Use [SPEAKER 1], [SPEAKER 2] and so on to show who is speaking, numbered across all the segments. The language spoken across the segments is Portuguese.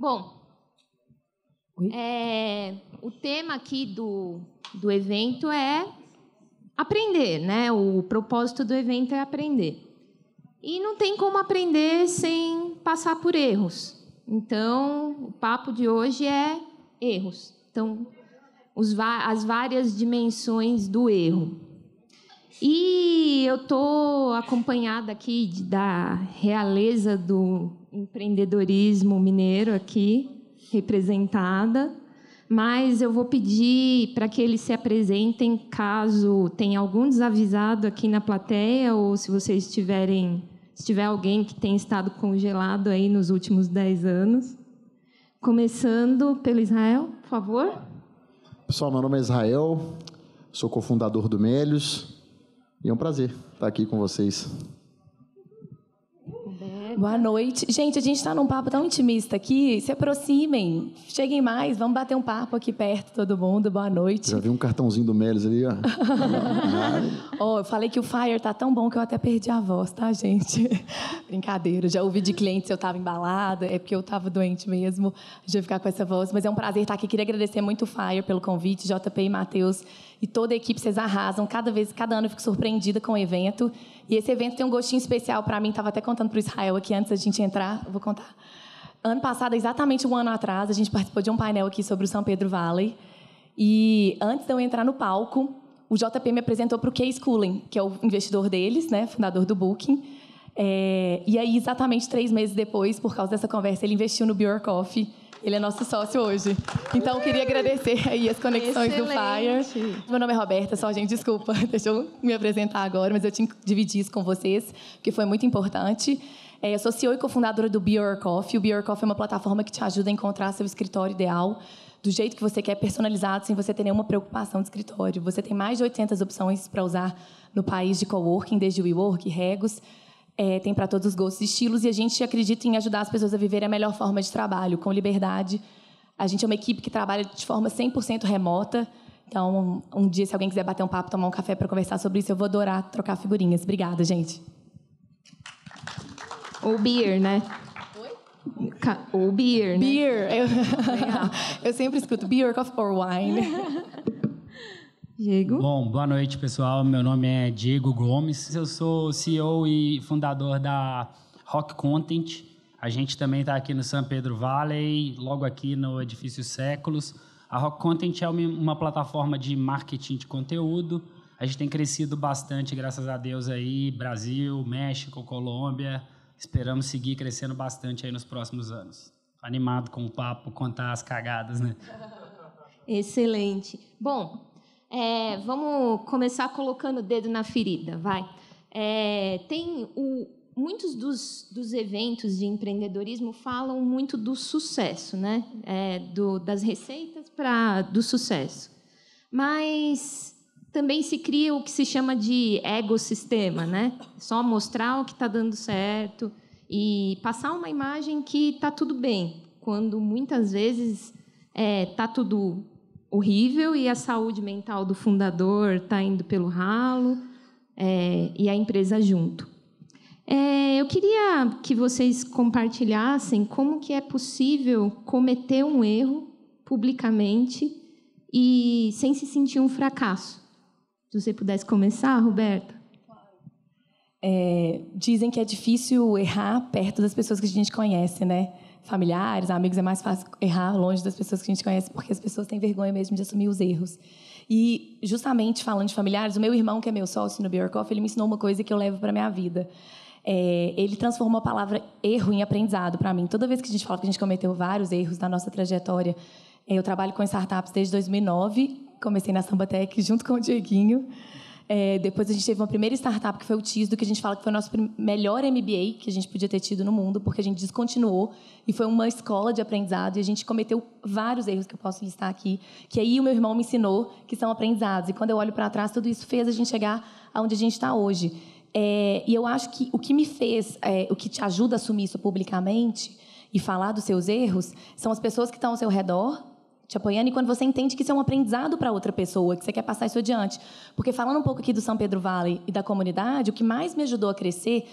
[SPEAKER 1] Bom, é, o tema aqui do, do evento é aprender, né? O propósito do evento é aprender. E não tem como aprender sem passar por erros. Então, o papo de hoje é erros. Então, os, as várias dimensões do erro. E eu estou acompanhada aqui da realeza do empreendedorismo mineiro aqui representada, mas eu vou pedir para que eles se apresentem caso tenha algum desavisado aqui na plateia ou se vocês tiverem, se tiver alguém que tenha estado congelado aí nos últimos 10 anos. Começando pelo Israel, por favor.
[SPEAKER 2] Pessoal, meu nome é Israel, sou cofundador do Melios e é um prazer estar aqui com vocês.
[SPEAKER 3] Né? Boa noite. Gente, a gente está num papo tão intimista aqui. Se aproximem, cheguem mais, vamos bater um papo aqui perto, todo mundo. Boa noite.
[SPEAKER 2] Já vi um cartãozinho do Melis ali, ó.
[SPEAKER 3] oh, eu falei que o Fire tá tão bom que eu até perdi a voz, tá, gente? Brincadeira. Já ouvi de clientes, eu estava embalada, é porque eu estava doente mesmo de ficar com essa voz. Mas é um prazer estar aqui. Queria agradecer muito o Fire pelo convite, JP e Matheus e toda a equipe. Vocês arrasam. Cada vez, cada ano eu fico surpreendida com o evento. E esse evento tem um gostinho especial para mim. Estava até contando para o Israel aqui antes da gente entrar. Vou contar. Ano passado, exatamente um ano atrás, a gente participou de um painel aqui sobre o São Pedro Valley. E antes de eu entrar no palco, o JP me apresentou para o Case Cooling, que é o investidor deles, né, fundador do Booking. É, e aí, exatamente três meses depois, por causa dessa conversa, ele investiu no Beer Coffee ele é nosso sócio hoje. Então, eu queria agradecer aí as conexões Excelente. do Fire. Meu nome é Roberta, só, gente, desculpa, deixa eu me apresentar agora, mas eu tinha que dividir isso com vocês, porque foi muito importante. É, eu sou CEO e cofundadora do Be Your Coffee. O Be Your Coffee é uma plataforma que te ajuda a encontrar seu escritório ideal do jeito que você quer, personalizado, sem você ter nenhuma preocupação de escritório. Você tem mais de 800 opções para usar no país de coworking, desde o WeWork, Regos, é, tem para todos os gostos e estilos, e a gente acredita em ajudar as pessoas a viverem a melhor forma de trabalho, com liberdade. A gente é uma equipe que trabalha de forma 100% remota, então um, um dia, se alguém quiser bater um papo, tomar um café para conversar sobre isso, eu vou adorar trocar figurinhas. Obrigada, gente.
[SPEAKER 1] Ou beer, né? Oi? ou
[SPEAKER 3] beer, né? Beer. Eu, eu sempre escuto beer, coffee or wine.
[SPEAKER 4] Diego.
[SPEAKER 5] Bom, boa noite, pessoal. Meu nome é Diego Gomes. Eu sou CEO e fundador da Rock Content. A gente também está aqui no São Pedro Valley, logo aqui no Edifício Séculos. A Rock Content é uma plataforma de marketing de conteúdo. A gente tem crescido bastante, graças a Deus, aí, Brasil, México, Colômbia. Esperamos seguir crescendo bastante aí nos próximos anos. Animado com o papo, contar as cagadas, né?
[SPEAKER 1] Excelente. Bom, é, vamos começar colocando o dedo na ferida, vai. É, tem o, muitos dos, dos, eventos de empreendedorismo falam muito do sucesso, né? É, do, das receitas para do sucesso. Mas também se cria o que se chama de egosistema, né? Só mostrar o que está dando certo e passar uma imagem que está tudo bem, quando muitas vezes está é, tá tudo horrível e a saúde mental do fundador está indo pelo ralo é, e a empresa junto. É, eu queria que vocês compartilhassem como que é possível cometer um erro publicamente e sem se sentir um fracasso. Se você pudesse começar, Roberta.
[SPEAKER 3] É, dizem que é difícil errar perto das pessoas que a gente conhece, né? familiares, amigos, é mais fácil errar longe das pessoas que a gente conhece, porque as pessoas têm vergonha mesmo de assumir os erros. E justamente falando de familiares, o meu irmão, que é meu sócio no Bjorkoff, ele me ensinou uma coisa que eu levo para minha vida. É, ele transformou a palavra erro em aprendizado para mim. Toda vez que a gente fala que a gente cometeu vários erros na nossa trajetória, é, eu trabalho com startups desde 2009, comecei na Samba Tech junto com o Dieguinho. É, depois a gente teve uma primeira startup que foi o TISDO, que a gente fala que foi o nosso melhor MBA que a gente podia ter tido no mundo, porque a gente descontinuou e foi uma escola de aprendizado e a gente cometeu vários erros que eu posso listar aqui, que aí o meu irmão me ensinou que são aprendizados. E quando eu olho para trás, tudo isso fez a gente chegar aonde a gente está hoje. É, e eu acho que o que me fez, é, o que te ajuda a assumir isso publicamente e falar dos seus erros, são as pessoas que estão ao seu redor te apoiando e quando você entende que isso é um aprendizado para outra pessoa, que você quer passar isso adiante. Porque falando um pouco aqui do São Pedro Vale e da comunidade, o que mais me ajudou a crescer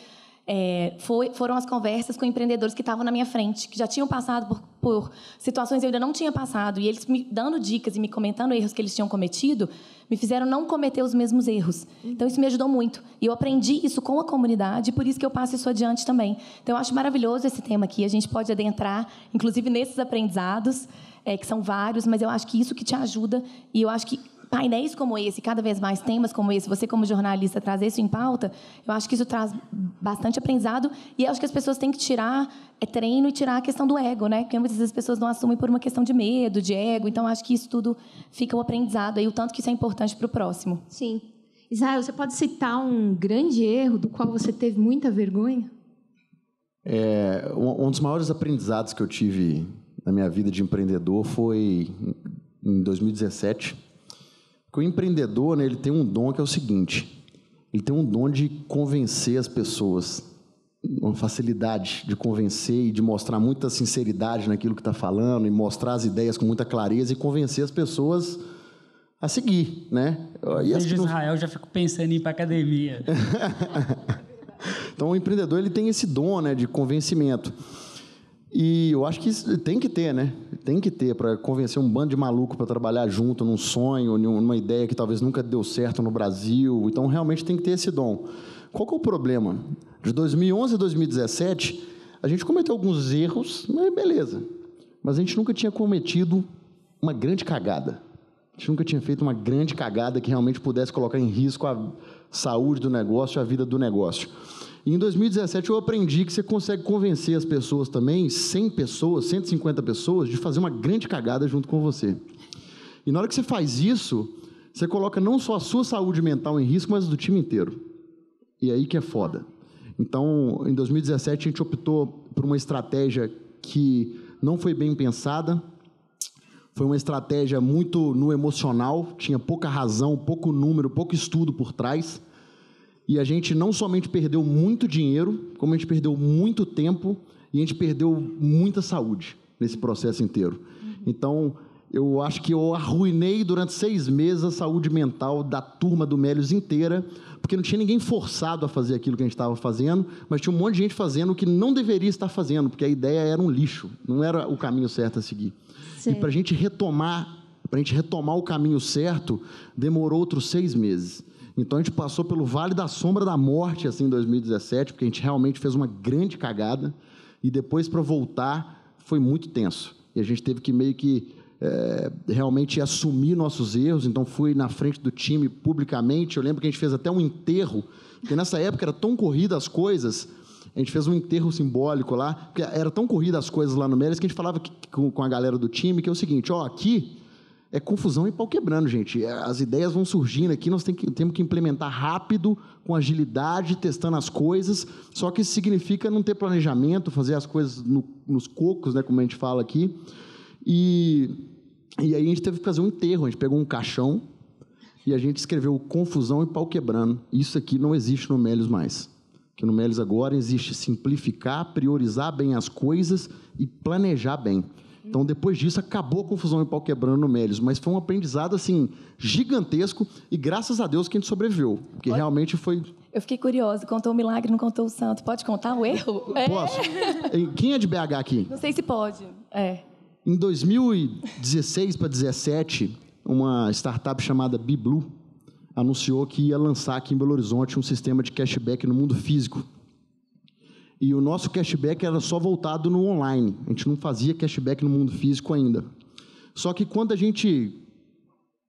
[SPEAKER 3] é, foi, foram as conversas com empreendedores que estavam na minha frente, que já tinham passado por, por, situações que eu ainda não tinha passado, e eles me dando dicas e me comentando erros que eles tinham cometido, me fizeram não cometer os mesmos erros. Então, isso me ajudou muito. E eu aprendi isso com a comunidade, por isso que eu passo isso adiante também. Então, eu acho maravilhoso esse tema aqui, a gente pode adentrar, inclusive, nesses aprendizados é, que são vários, mas eu acho que isso que te ajuda e eu acho que painéis como esse, cada vez mais temas como esse, você como jornalista trazer isso em pauta, eu acho que isso traz bastante aprendizado e eu acho que as pessoas têm que tirar é treino e tirar a questão do ego, né? Porque muitas vezes as pessoas não assumem por uma questão de medo, de ego, então acho que isso tudo fica um aprendizado aí, o tanto que
[SPEAKER 1] isso é importante para o próximo. Sim. Israel, você pode citar um grande erro do qual você teve muita vergonha?
[SPEAKER 2] É, um dos maiores aprendizados que eu tive na minha vida de empreendedor foi em 2017. o empreendedor, né, ele tem um dom que é o seguinte: ele tem um dom de convencer as pessoas, uma facilidade de convencer e de mostrar muita sinceridade naquilo que está falando e mostrar as ideias com muita clareza e convencer as pessoas a seguir, né? Desde não...
[SPEAKER 5] Israel já fico pensando em ir para academia.
[SPEAKER 2] então o empreendedor ele tem esse dom, né, de convencimento. E eu acho que tem que ter, né? Tem que ter para convencer um bando de maluco para trabalhar junto num sonho, numa ideia que talvez nunca deu certo no Brasil. Então, realmente tem que ter esse dom. Qual que é o problema? De 2011 a 2017, a gente cometeu alguns erros, mas beleza. Mas a gente nunca tinha cometido uma grande cagada. A gente nunca tinha feito uma grande cagada que realmente pudesse colocar em risco a saúde do negócio, a vida do negócio. E em 2017 eu aprendi que você consegue convencer as pessoas também, 100 pessoas, 150 pessoas, de fazer uma grande cagada junto com você. E na hora que você faz isso, você coloca não só a sua saúde mental em risco, mas do time inteiro. E é aí que é foda. Então, em 2017 a gente optou por uma estratégia que não foi bem pensada, foi uma estratégia muito no emocional, tinha pouca razão, pouco número, pouco estudo por trás. E a gente não somente perdeu muito dinheiro, como a gente perdeu muito tempo e a gente perdeu muita saúde nesse processo inteiro. Uhum. Então, eu acho que eu arruinei durante seis meses a saúde mental da turma do Melios inteira, porque não tinha ninguém forçado a fazer aquilo que a gente estava fazendo, mas tinha um monte de gente fazendo o que não deveria estar fazendo, porque a ideia era um lixo, não era o caminho certo a seguir. Sim. E para a gente retomar, para a gente retomar o caminho certo, demorou outros seis meses. Então a gente passou pelo vale da sombra da morte assim em 2017, porque a gente realmente fez uma grande cagada e depois para voltar foi muito tenso. E a gente teve que meio que é, realmente assumir nossos erros. Então fui na frente do time publicamente. Eu lembro que a gente fez até um enterro, porque nessa época era tão corrida as coisas. A gente fez um enterro simbólico lá, porque era tão corrida as coisas lá no Mérez que a gente falava que, com a galera do time que é o seguinte: ó, aqui é confusão e pau quebrando, gente. É, as ideias vão surgindo aqui, nós tem que, temos que implementar rápido, com agilidade, testando as coisas. Só que isso significa não ter planejamento, fazer as coisas no, nos cocos, né, como a gente fala aqui. E, e aí a gente teve que fazer um enterro. A gente pegou um caixão e a gente escreveu confusão e pau quebrando. Isso aqui não existe no Melios mais. Que no Melios agora existe simplificar, priorizar bem as coisas e planejar bem. Então, depois disso, acabou a confusão e o pau quebrando no Melios. Mas foi um aprendizado, assim, gigantesco. E graças a Deus que a gente sobreviveu. Porque realmente foi...
[SPEAKER 3] Eu fiquei curiosa. Contou o milagre, não contou o santo. Pode contar o erro? Posso.
[SPEAKER 2] É. Quem é de BH aqui?
[SPEAKER 3] Não sei se pode.
[SPEAKER 2] É. Em 2016 para 2017, uma startup chamada BiBlue anunciou que ia lançar aqui em Belo Horizonte um sistema de cashback no mundo físico. E o nosso cashback era só voltado no online. A gente não fazia cashback no mundo físico ainda. Só que quando a gente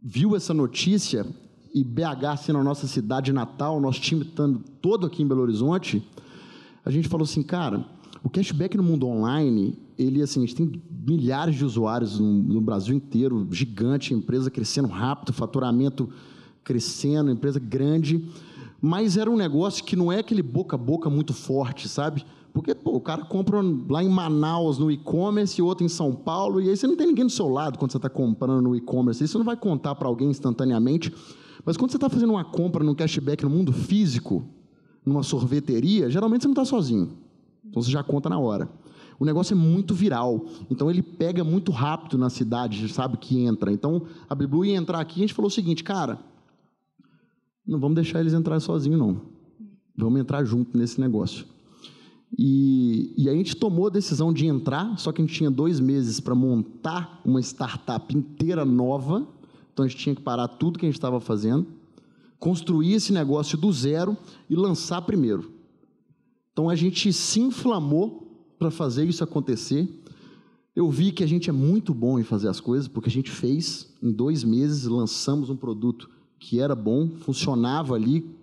[SPEAKER 2] viu essa notícia, e BH sendo a nossa cidade natal, nosso time estando todo aqui em Belo Horizonte, a gente falou assim, cara, o cashback no mundo online, ele assim, a gente tem milhares de usuários no, no Brasil inteiro, gigante, empresa crescendo rápido, faturamento crescendo, empresa grande. Mas era um negócio que não é aquele boca a boca muito forte, sabe? Porque pô, o cara compra lá em Manaus no e-commerce, e outro em São Paulo, e aí você não tem ninguém do seu lado quando você está comprando no e-commerce. você não vai contar para alguém instantaneamente. Mas quando você está fazendo uma compra no cashback no mundo físico, numa sorveteria, geralmente você não está sozinho. Então você já conta na hora. O negócio é muito viral, então ele pega muito rápido na cidade, sabe que entra. Então a Biblu ia entrar aqui e a gente falou o seguinte, cara, não vamos deixar eles entrar sozinhos, não. Vamos entrar junto nesse negócio. E, e a gente tomou a decisão de entrar, só que a gente tinha dois meses para montar uma startup inteira nova, então a gente tinha que parar tudo que a gente estava fazendo, construir esse negócio do zero e lançar primeiro. Então a gente se inflamou para fazer isso acontecer. Eu vi que a gente é muito bom em fazer as coisas, porque a gente fez, em dois meses, lançamos um produto que era bom, funcionava ali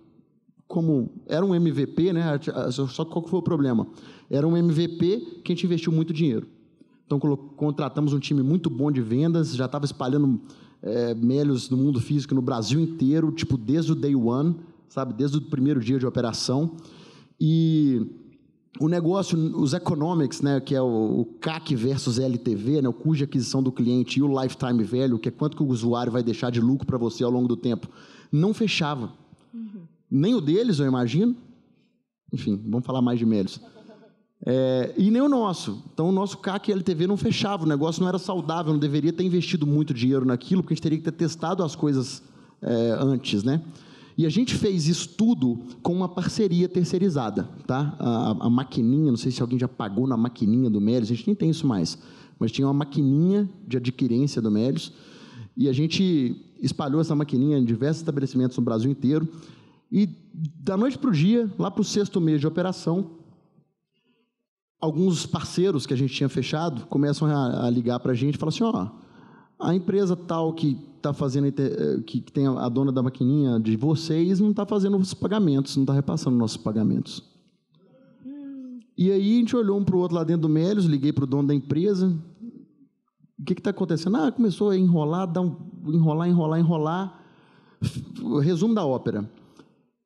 [SPEAKER 2] como era um MVP, né? Só qual que foi o problema? Era um MVP que a gente investiu muito dinheiro. Então contratamos um time muito bom de vendas, já estava espalhando é, melhos no mundo físico no Brasil inteiro, tipo desde o day one, sabe, desde o primeiro dia de operação e o negócio, os economics, né, que é o, o CAC versus LTV, né, o cuja aquisição do cliente e o lifetime value, que é quanto que o usuário vai deixar de lucro para você ao longo do tempo, não fechava. Uhum. Nem o deles, eu imagino. Enfim, vamos falar mais de Melis. É, e nem o nosso. Então, o nosso CAC e LTV não fechava, o negócio não era saudável, não deveria ter investido muito dinheiro naquilo, porque a gente teria que ter testado as coisas é, antes, né? E a gente fez isso tudo com uma parceria terceirizada, tá? A, a maquininha, não sei se alguém já pagou na maquininha do Melios, a gente nem tem isso mais, mas tinha uma maquininha de adquirência do Melios, e a gente espalhou essa maquininha em diversos estabelecimentos no Brasil inteiro, e da noite para o dia, lá para o sexto mês de operação, alguns parceiros que a gente tinha fechado começam a, a ligar para a gente e falam assim, ó, oh, a empresa tal que está fazendo eh, que tem a dona da maquininha de vocês não está fazendo os pagamentos, não está repassando nossos pagamentos. E aí a gente olhou um para o outro lá dentro do Melios, liguei para o dono da empresa. O que está acontecendo? Ah, começou a enrolar, dar um, enrolar, enrolar, enrolar. Resumo da ópera.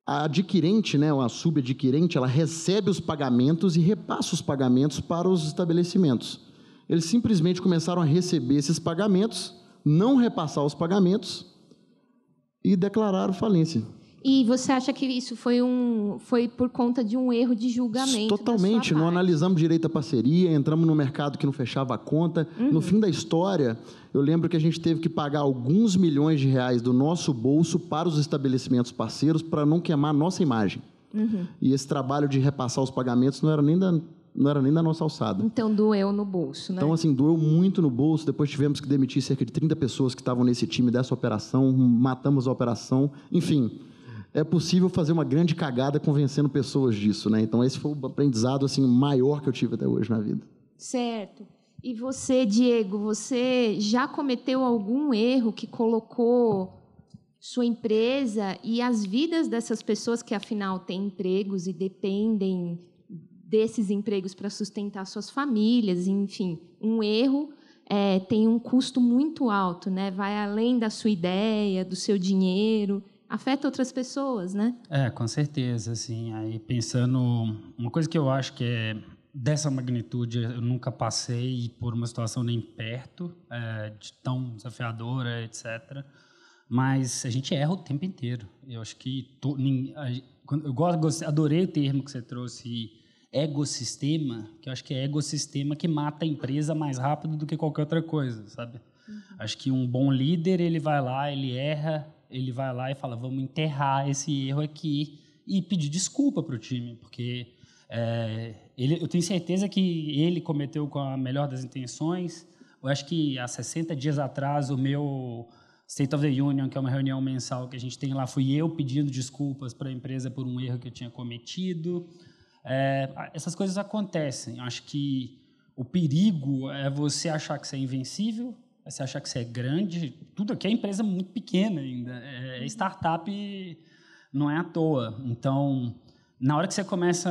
[SPEAKER 2] A adquirente, né, a subadquirente, ela recebe os pagamentos e repassa os pagamentos para os estabelecimentos. Eles simplesmente começaram a receber esses pagamentos não repassar os pagamentos e declararam falência.
[SPEAKER 1] E você acha que isso foi, um, foi por conta de um erro de julgamento?
[SPEAKER 2] Totalmente. Não analisamos direito a parceria, entramos no mercado que não fechava a conta. Uhum. No fim da história, eu lembro que a gente teve que pagar alguns milhões de reais do nosso bolso para os estabelecimentos parceiros para não queimar nossa imagem. Uhum. E esse trabalho de repassar os pagamentos não era nem da não era nem da nossa alçada.
[SPEAKER 1] Então doeu no bolso, né? Então, assim,
[SPEAKER 2] doeu muito no bolso. Depois tivemos que demitir cerca de 30 pessoas que estavam nesse time dessa operação, matamos a operação. Enfim, é possível fazer uma grande cagada convencendo pessoas disso, né? Então, esse foi o aprendizado assim maior que eu tive até hoje na vida.
[SPEAKER 1] Certo. E você, Diego, você já cometeu algum erro que colocou sua empresa e as vidas dessas pessoas que afinal têm empregos e dependem desses empregos para sustentar suas famílias, enfim, um erro é, tem um custo muito alto, né? Vai além da sua ideia, do seu dinheiro, afeta outras pessoas, né?
[SPEAKER 5] É, com certeza, assim. Aí pensando, uma coisa que eu acho que é dessa magnitude, eu nunca passei por uma situação nem perto é, de tão desafiadora, etc. Mas a gente erra o tempo inteiro. Eu acho que quando eu gosto, adorei o termo que você trouxe ecossistema, que eu acho que é ecossistema que mata a empresa mais rápido do que qualquer outra coisa, sabe? Uhum. Acho que um bom líder, ele vai lá, ele erra, ele vai lá e fala, vamos enterrar esse erro aqui e pedir desculpa para o time, porque é, ele, eu tenho certeza que ele cometeu com a melhor das intenções. Eu acho que há 60 dias atrás, o meu State of the Union, que é uma reunião mensal que a gente tem lá, fui eu pedindo desculpas para a empresa por um erro que eu tinha cometido. É, essas coisas acontecem. Acho que o perigo é você achar que você é invencível, é você achar que você é grande. Tudo aqui é empresa muito pequena ainda. É, é startup não é à toa. Então, na hora que você começa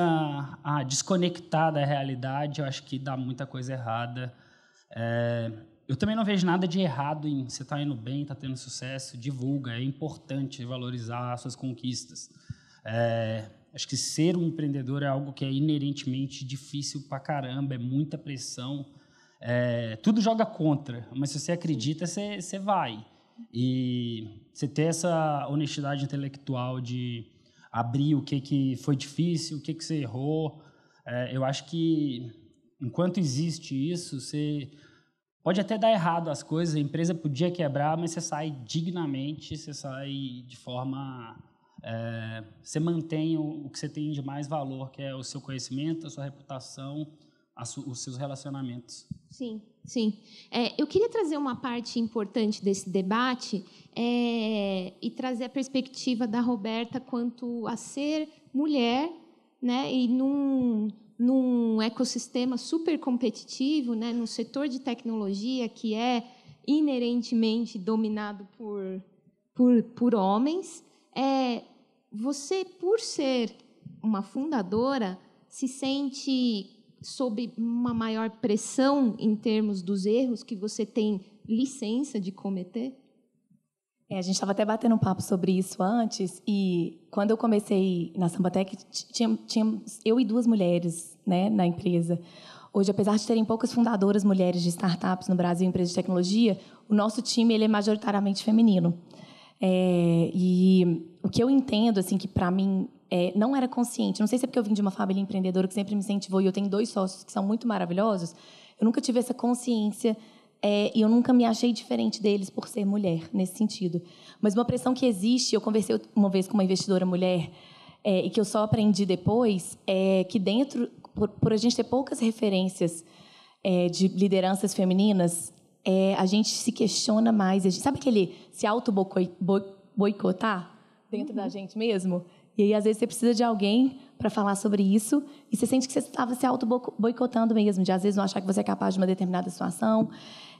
[SPEAKER 5] a, a desconectar da realidade, eu acho que dá muita coisa errada. É, eu também não vejo nada de errado em você estar tá indo bem, estar tá tendo sucesso, divulga. É importante valorizar as suas conquistas. É, Acho que ser um empreendedor é algo que é inerentemente difícil para caramba, é muita pressão. É, tudo joga contra, mas se você acredita, você, você vai. E você ter essa honestidade intelectual de abrir o que, que foi difícil, o que, que você errou, é, eu acho que enquanto existe isso, você pode até dar errado as coisas, a empresa podia quebrar, mas você sai dignamente, você sai de forma é, você mantém o, o, que você tem de mais valor, que é o seu conhecimento, a sua reputação, a su, os seus relacionamentos.
[SPEAKER 1] Sim, sim. É, eu queria trazer uma parte importante desse debate é, e trazer a perspectiva da Roberta quanto a ser mulher, né, e num, num ecossistema super competitivo, né, num setor de tecnologia que é inerentemente dominado por, por, por homens é você, por ser uma fundadora, se sente sob uma maior pressão em termos dos erros que você tem licença de cometer? É, a gente estava até batendo um
[SPEAKER 3] papo sobre isso antes e quando eu comecei na Sambatec, tínhamos, tínhamos eu e duas mulheres né, na empresa. Hoje, apesar de terem poucas fundadoras mulheres de startups no Brasil, empresas de tecnologia, o nosso time ele é majoritariamente feminino. É, e o que eu entendo, assim, que para mim é, não era consciente, não sei se é porque eu vim de uma família empreendedora que sempre me incentivou e eu tenho dois sócios que são muito maravilhosos, eu nunca tive essa consciência é, e eu nunca me achei diferente deles por ser mulher, nesse sentido. Mas uma pressão que existe, eu conversei uma vez com uma investidora mulher é, e que eu só aprendi depois, é que dentro, por, por a gente ter poucas referências é, de lideranças femininas, é, a gente se questiona mais. A gente, sabe aquele se auto-boicotar dentro uhum. da gente mesmo? E aí, às vezes, você precisa de alguém para falar sobre isso e você sente que você estava se auto-boicotando mesmo, de às vezes não achar que você é capaz de uma determinada situação.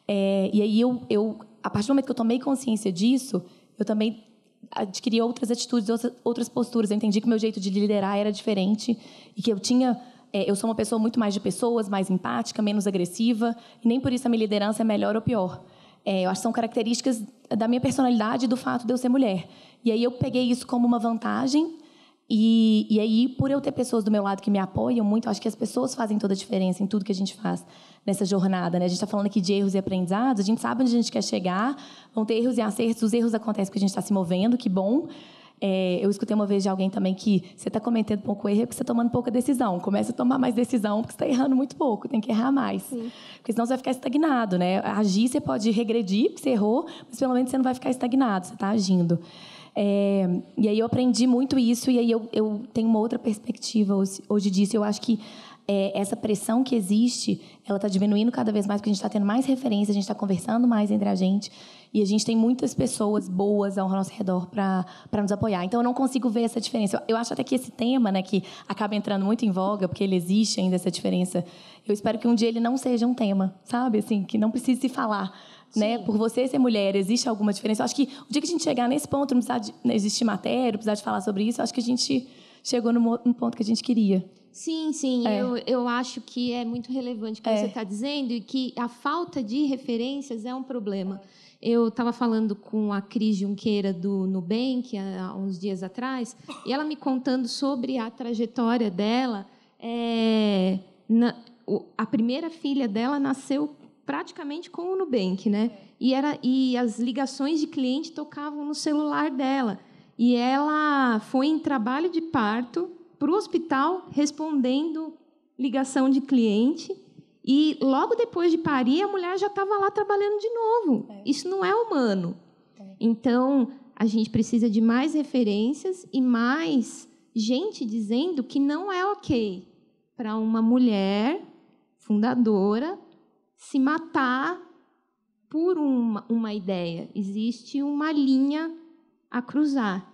[SPEAKER 3] É, e aí, eu, eu, a partir do momento que eu tomei consciência disso, eu também adquiri outras atitudes, outras posturas. Eu entendi que o meu jeito de liderar era diferente e que eu tinha é, eu sou uma pessoa muito mais de pessoas, mais empática, menos agressiva, e nem por isso a minha liderança é melhor ou pior. É, eu acho que são características da minha personalidade e do fato de eu ser mulher. E aí eu peguei isso como uma vantagem, e, e aí, por eu ter pessoas do meu lado que me apoiam muito, acho que as pessoas fazem toda a diferença em tudo que a gente faz nessa jornada. Né? A gente está falando aqui de erros e aprendizados, a gente sabe onde a gente quer chegar, vão ter erros e acertos, os erros acontecem porque a gente está se movendo, que bom. É, eu escutei uma vez de alguém também que você está cometendo pouco erro é porque você está tomando pouca decisão. Começa a tomar mais decisão porque você está errando muito pouco, tem que errar mais. Sim. Porque senão você vai ficar estagnado, né? Agir, você pode regredir porque você errou, mas pelo menos você não vai ficar estagnado, você está agindo. É, e aí eu aprendi muito isso, e aí eu, eu tenho uma outra perspectiva hoje, disso. Eu acho que é, essa pressão que existe, ela está diminuindo cada vez mais, porque a gente está tendo mais referência, a gente está conversando mais entre a gente. E a gente tem muitas pessoas boas ao nosso redor para nos apoiar. Então, eu não consigo ver essa diferença. Eu acho até que esse tema, né, que acaba entrando muito em voga, porque ele existe ainda essa diferença, eu espero que um dia ele não seja um tema, sabe? Assim, que não precise se falar. Né? Por você ser mulher, existe alguma diferença? Eu acho que o dia que a gente chegar nesse ponto, não precisar de não né, existir matéria, não precisar de falar sobre isso, eu acho que a gente chegou no, no ponto que a gente queria.
[SPEAKER 1] Sim, sim, é. eu, eu acho que é muito relevante o que é. você está dizendo e que a falta de referências é um problema. É. Eu estava falando com a Cris Junqueira do Nubank há uns dias atrás, e ela me contando sobre a trajetória dela. É, na, a primeira filha dela nasceu praticamente com o Nubank, né? E, era, e as ligações de cliente tocavam no celular dela. E ela foi em trabalho de parto para o hospital respondendo ligação de cliente e logo depois de parir, a mulher já estava lá trabalhando de novo. É. Isso não é humano. É. Então, a gente precisa de mais referências e mais gente dizendo que não é ok para uma mulher fundadora se matar por uma, uma ideia. Existe uma linha a
[SPEAKER 3] cruzar.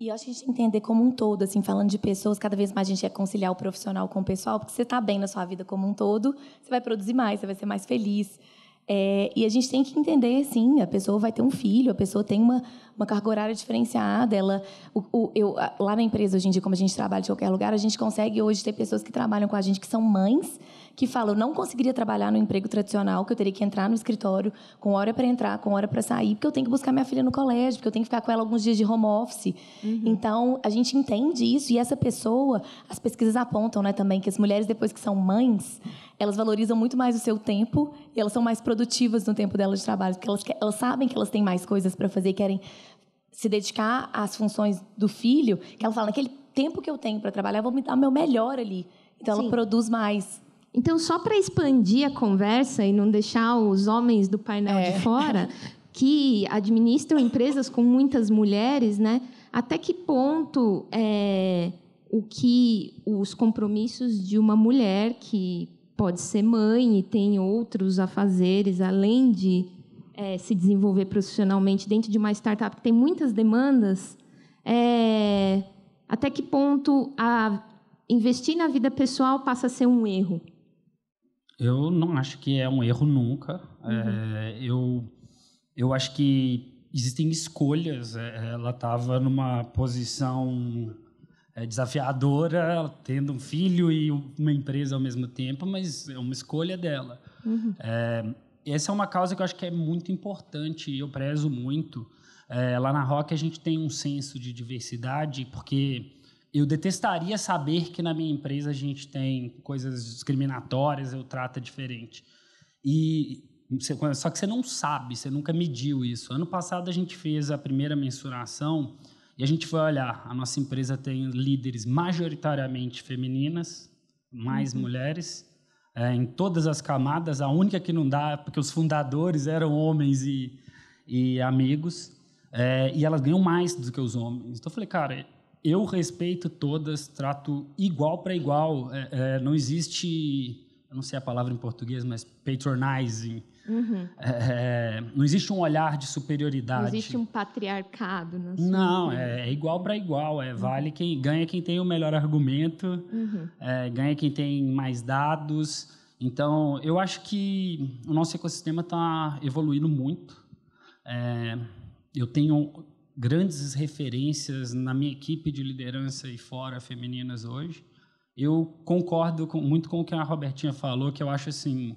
[SPEAKER 3] E eu acho que a gente entender como um todo, assim, falando de pessoas, cada vez mais a gente é conciliar o profissional com o pessoal, porque você está bem na sua vida como um todo, você vai produzir mais, você vai ser mais feliz. É, e a gente tem que entender, sim, a pessoa vai ter um filho, a pessoa tem uma, uma carga horária diferenciada. Ela, o, o, eu, lá na empresa, hoje em dia, como a gente trabalha de qualquer lugar, a gente consegue hoje ter pessoas que trabalham com a gente que são mães, que fala: eu não conseguiria trabalhar no emprego tradicional, que eu teria que entrar no escritório com hora para entrar, com hora para sair, porque eu tenho que buscar minha filha no colégio, porque eu tenho que ficar com ela alguns dias de home office. Uhum. Então, a gente entende isso e essa pessoa, as pesquisas apontam né, também que as mulheres, depois que são mães, elas valorizam muito mais o seu tempo e elas são mais produtivas no tempo delas de trabalho, porque elas, elas sabem que elas têm mais coisas para fazer, querem se dedicar às funções do filho, que ela fala, naquele tempo que eu tenho para trabalhar, eu vou me dar o meu melhor ali.
[SPEAKER 1] Então, Sim. ela produz mais. Então, só para expandir a conversa e não deixar os homens do painel é. de fora, que administram empresas com muitas mulheres, né? Até que ponto é, o que os compromissos de uma mulher que pode ser mãe e tem outros afazeres além de é, se desenvolver profissionalmente dentro de uma startup que tem muitas demandas, é, até que ponto a, investir na vida pessoal passa a ser um erro?
[SPEAKER 5] Eu não acho que é um erro nunca. Uhum. É, eu, eu acho que existem escolhas. É, ela estava numa posição é, desafiadora, tendo um filho e uma empresa ao mesmo tempo, mas é uma escolha dela. Uhum. É, essa é uma causa que eu acho que é muito importante e eu prezo muito. É, lá na Rock a gente tem um senso de diversidade, porque eu detestaria saber que na minha empresa a gente tem coisas discriminatórias, eu trato diferente. E só que você não sabe, você nunca mediu isso. Ano passado a gente fez a primeira mensuração e a gente foi olhar, a nossa empresa tem líderes majoritariamente femininas, mais uhum. mulheres, é, em todas as camadas. A única que não dá, é porque os fundadores eram homens e, e amigos, é, e elas ganham mais do que os homens. Então eu falei, cara, eu respeito todas, trato igual para igual. É, é, não existe, eu não sei a palavra em português, mas patronizing. Uhum. É, é não existe um olhar de superioridade. Não existe
[SPEAKER 1] um patriarcado. não,
[SPEAKER 5] é, é, igual para igual. É, uhum. Vale quem ganha quem tem o melhor argumento, uhum. É, ganha quem tem mais dados. Então, eu acho que o nosso ecossistema está evoluindo muito. eu tenho grandes referências na minha equipe de liderança e fora femininas hoje. Eu concordo com, muito com o que a Robertinha falou, que eu acho assim.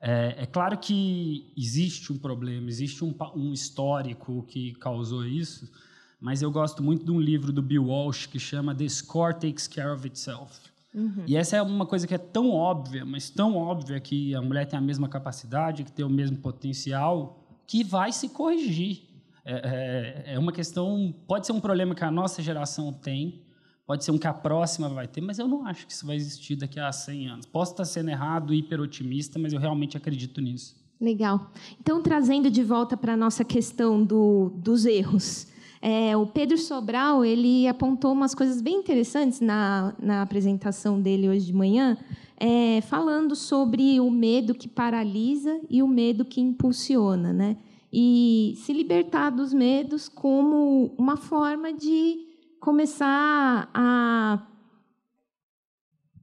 [SPEAKER 5] É, é claro que existe um problema, existe um, um histórico que causou isso, mas eu gosto muito de um livro do Bill Walsh que chama The Score Takes Care of Itself. Uhum. E essa é uma coisa que é tão óbvia, mas tão óbvia que a mulher tem a mesma capacidade, que tem o mesmo potencial, que vai se corrigir. É, é, é, uma questão, pode ser um problema que a nossa geração tem, pode ser um que a próxima vai ter, mas eu não acho que isso vai existir daqui a 100 anos. Posso estar sendo errado, hiperotimista, mas eu realmente acredito nisso.
[SPEAKER 1] Legal. Então, trazendo de volta para a nossa questão do, dos erros. É, o Pedro Sobral ele apontou umas coisas bem interessantes na, na apresentação dele hoje de manhã, é, falando sobre o medo que paralisa e o medo que impulsiona. Né? e se libertar dos medos como uma forma de começar a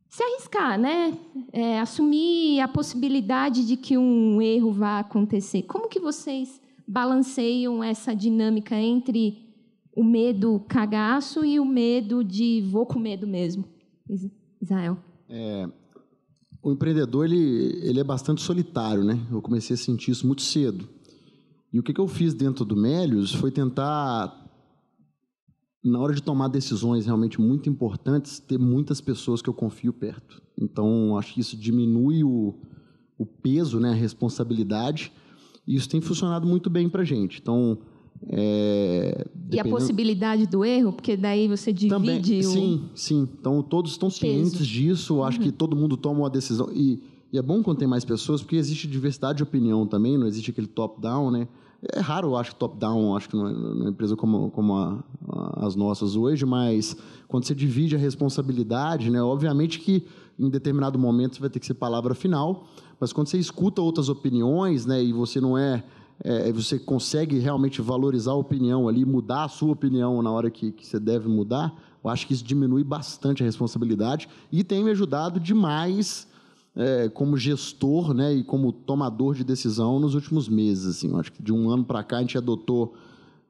[SPEAKER 1] se arriscar, né? É, assumir a possibilidade de que um erro vá acontecer. Como que vocês balanceiam essa dinâmica entre o medo cagaço e o medo de vou com medo mesmo, Israel?
[SPEAKER 2] É, o empreendedor ele, ele é bastante solitário, né? Eu comecei a sentir isso muito cedo. E o que, que eu fiz dentro do Melios foi tentar, na hora de tomar decisões realmente muito importantes, ter muitas pessoas que eu confio perto. Então, acho que isso diminui o, o peso, né, a responsabilidade. E isso tem funcionado muito bem para gente. Então, é, e a
[SPEAKER 1] possibilidade do erro, porque daí você divide Também, o. Sim,
[SPEAKER 2] sim. Então todos estão cientes peso. disso. Acho uhum. que todo mundo toma uma decisão. E e é bom quando tem mais pessoas, porque existe diversidade de opinião também, não existe aquele top-down, né? É raro, eu acho, top-down, acho que numa empresa como, como a, a, as nossas hoje, mas quando você divide a responsabilidade, né? Obviamente que em determinado momento vai ter que ser palavra final, mas quando você escuta outras opiniões, né? E você não é é, você consegue realmente valorizar a opinião ali, mudar a sua opinião na hora que, que, você deve mudar, eu acho que isso diminui bastante a responsabilidade e tem me ajudado demais é, como gestor né, e como tomador de decisão nos últimos meses. Assim. acho que de um ano para cá a gente adotou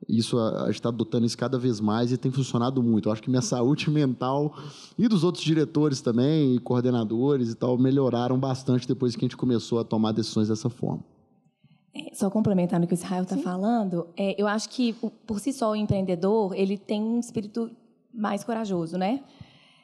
[SPEAKER 2] isso, a, a gente está adotando isso cada vez mais e tem funcionado muito. Eu acho que minha saúde mental e dos outros diretores também, e coordenadores e tal, melhoraram bastante depois que a gente começou a tomar decisões dessa forma.
[SPEAKER 3] É, só complementando o que o Israel está falando, é, eu acho que por si só o empreendedor ele tem um espírito mais corajoso, né?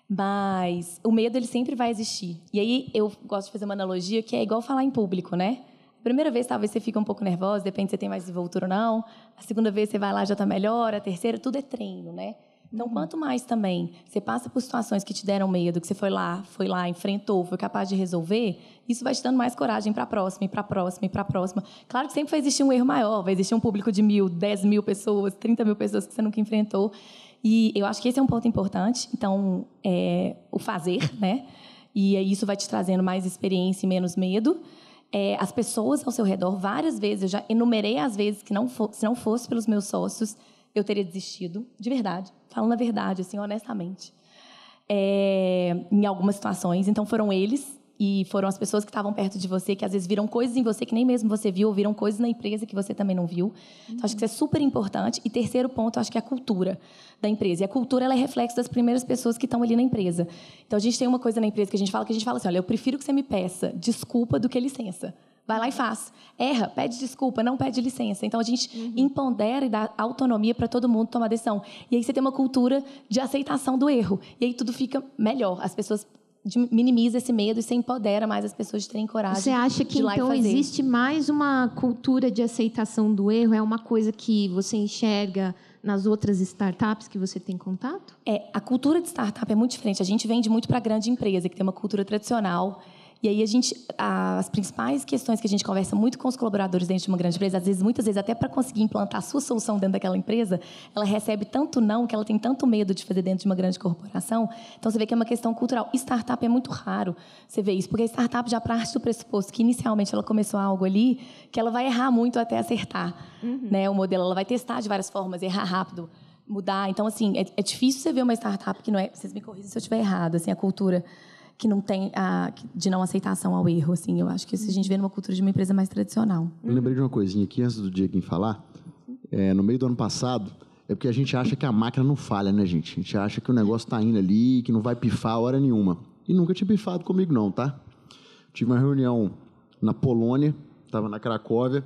[SPEAKER 3] Mas o medo ele sempre vai existir. E aí eu gosto de fazer uma analogia que é igual falar em público, né? A primeira vez talvez você fica um pouco nervosa, depende se você tem mais desenvoltura ou não. A segunda vez você vai lá já está melhor, a terceira tudo é treino, né? Então, quanto mais também você passa por situações que te deram medo, que você foi lá, foi lá, enfrentou, foi capaz de resolver, isso vai te dando mais coragem para a próxima, e para a próxima, e para a próxima. Claro que sempre vai existir um erro maior, vai existir um público de mil, dez mil pessoas, trinta mil pessoas que você nunca enfrentou. E eu acho que esse é um ponto importante. Então, é, o fazer, né? E isso vai te trazendo mais experiência e menos medo. É, as pessoas ao seu redor, várias vezes, eu já enumerei as vezes que não se não fosse pelos meus sócios, eu teria desistido, de verdade. Falando a verdade, assim, honestamente. É, em algumas situações. Então foram eles e foram as pessoas que estavam perto de você, que às vezes viram coisas em você que nem mesmo você viu, ou viram coisas na empresa que você também não viu. Então, acho que isso é super importante. E terceiro ponto, acho que é a cultura da empresa. E a cultura ela é reflexo das primeiras pessoas que estão ali na empresa. Então, a gente tem uma coisa na empresa que a gente fala, que a gente fala assim, olha, eu prefiro que você me peça desculpa do que licença. Vai lá e faz. Erra, pede desculpa, não pede licença. Então a gente uhum. empodera e dá autonomia para todo mundo tomar decisão. E aí você tem uma cultura de aceitação do erro. E aí tudo fica melhor. As pessoas minimizam esse medo e você empodera mais as pessoas de terem coragem. Você acha que então existe
[SPEAKER 1] mais uma cultura de aceitação do erro? É uma coisa que você enxerga nas outras startups que você tem contato? É, a cultura de startup é muito diferente. A gente vende muito para grande empresa, que tem
[SPEAKER 3] uma cultura tradicional e aí a gente, as principais questões que a gente conversa muito com os colaboradores dentro de uma grande empresa, às vezes, muitas vezes até para conseguir implantar a sua solução dentro daquela empresa, ela recebe tanto não que ela tem tanto medo de fazer dentro de uma grande corporação. Então você vê que é uma questão cultural. Startup é muito raro. Você vê isso porque a startup já parte do pressuposto que inicialmente ela começou algo ali que ela vai errar muito até acertar, uhum. né? O modelo ela vai testar de várias formas, errar rápido mudar. Então, assim, é, é, difícil você ver uma startup que não é. Vocês me corrigem se eu estiver errado, assim, a cultura que não tem a, de não aceitação ao erro, assim. Eu acho que isso a gente vê numa cultura de uma empresa mais tradicional.
[SPEAKER 2] Eu lembrei de uma coisinha aqui antes do Dieguinho falar. É, no meio do ano passado, é porque a gente acha que a máquina não falha, né, gente? A gente acha que o negócio está indo ali, que não vai pifar a hora nenhuma. E nunca tinha pifado comigo, não, tá? Tive uma reunião na Polônia, estava na Cracóvia,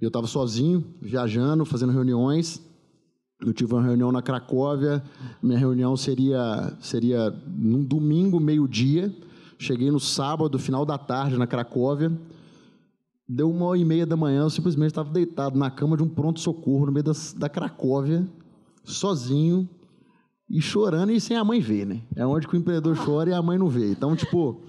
[SPEAKER 2] e eu estava sozinho, viajando, fazendo reuniões. Eu tive uma reunião na Cracóvia, minha reunião seria, seria num domingo, meio-dia. Cheguei no sábado, final da tarde, na Cracóvia. Deu uma hora e meia da manhã, eu simplesmente estava deitado na cama de um pronto-socorro no meio da, da Cracóvia, sozinho, e chorando e sem a mãe ver, né? É onde o empreendedor chora e a mãe não vê. Então, tipo,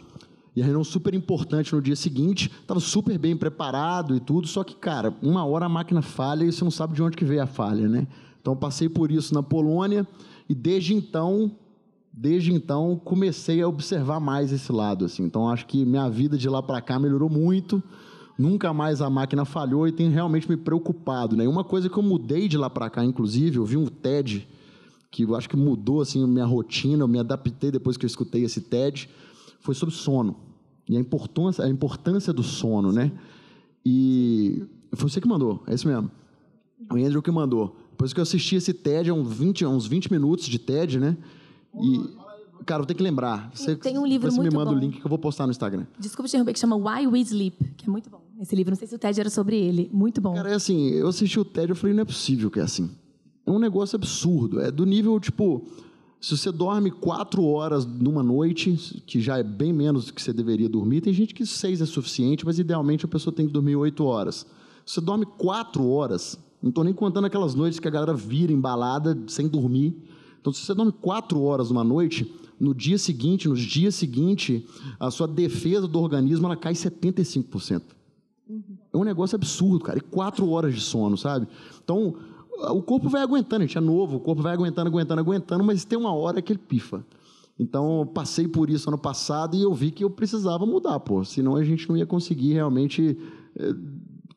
[SPEAKER 2] e a reunião super importante no dia seguinte, estava super bem preparado e tudo, só que, cara, uma hora a máquina falha e você não sabe de onde que veio a falha, né? Então passei por isso na Polônia e desde então, desde então comecei a observar mais esse lado assim. Então acho que minha vida de lá para cá melhorou muito. Nunca mais a máquina falhou e tem realmente me preocupado, né? E uma coisa que eu mudei de lá para cá, inclusive, eu vi um TED que eu acho que mudou assim minha rotina, eu me adaptei depois que eu escutei esse TED, foi sobre sono e a importância, a importância do sono, né? E foi você que mandou, é isso mesmo. O Andrew que mandou. Depois que eu assisti esse TED, um 20, uns 20 minutos de TED, né? E. Cara, vou ter que lembrar. Você, Tem um livro você muito me manda bom. o link que eu vou postar no Instagram.
[SPEAKER 3] Desculpa te interromper, que chama Why We Sleep, que é muito bom. Esse livro, não sei se o TED
[SPEAKER 2] era sobre ele. Muito bom. Cara, é assim, eu assisti o TED e falei, não é possível que é assim. É um negócio absurdo. É do nível, tipo, se você dorme quatro horas numa noite, que já é bem menos do que você deveria dormir, tem gente que seis é suficiente, mas idealmente a pessoa tem que dormir oito horas. Se você dorme quatro horas, não estou nem contando aquelas noites que a galera vira embalada, sem dormir. Então, se você dorme quatro horas uma noite, no dia seguinte, nos dias seguintes, a sua defesa do organismo ela cai 75%. É um negócio absurdo, cara. E quatro horas de sono, sabe? Então, o corpo vai aguentando, a gente é novo, o corpo vai aguentando, aguentando, aguentando, mas tem uma hora que ele pifa. Então, passei por isso ano passado e eu vi que eu precisava mudar, pô. Senão a gente não ia conseguir realmente eh,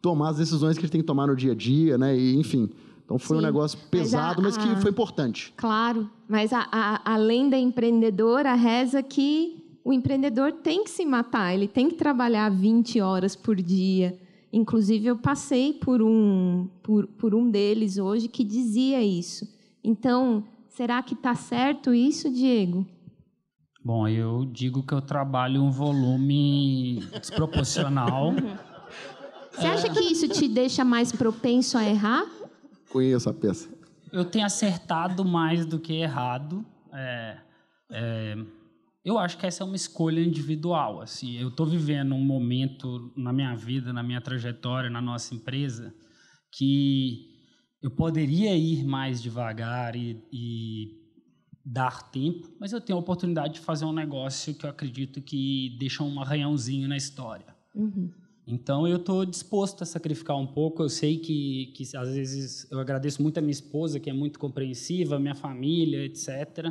[SPEAKER 2] tomar as decisões que a gente tem que tomar no dia a dia, né? E, enfim. Então foi Sim, um negócio pesado, mas, a, mas que a, foi importante.
[SPEAKER 1] Claro, mas a, além da empreendedora, reza que o empreendedor tem que se matar, ele tem que trabalhar 20 horas por dia. Inclusive, eu passei por um, por, por um deles hoje que dizia isso. Então, será que está certo isso, Diego?
[SPEAKER 5] Bom, eu digo que eu trabalho um volume desproporcional.
[SPEAKER 1] Uhum. Você acha que isso te deixa mais propenso a errar?
[SPEAKER 2] Conheço a peça.
[SPEAKER 1] Eu tenho
[SPEAKER 5] acertado mais do que errado. É, é, eu acho que essa é uma escolha individual. Assim, eu estou vivendo um momento na minha vida, na minha trajetória, na nossa empresa, que eu poderia ir mais devagar e, e dar tempo, mas eu tenho a oportunidade de fazer um negócio que eu acredito que deixa um arranhãozinho na história. Uhum. Então eu estou disposto a sacrificar um pouco. Eu sei que, que às vezes eu agradeço muito a minha esposa, que é muito compreensiva, minha família, etc.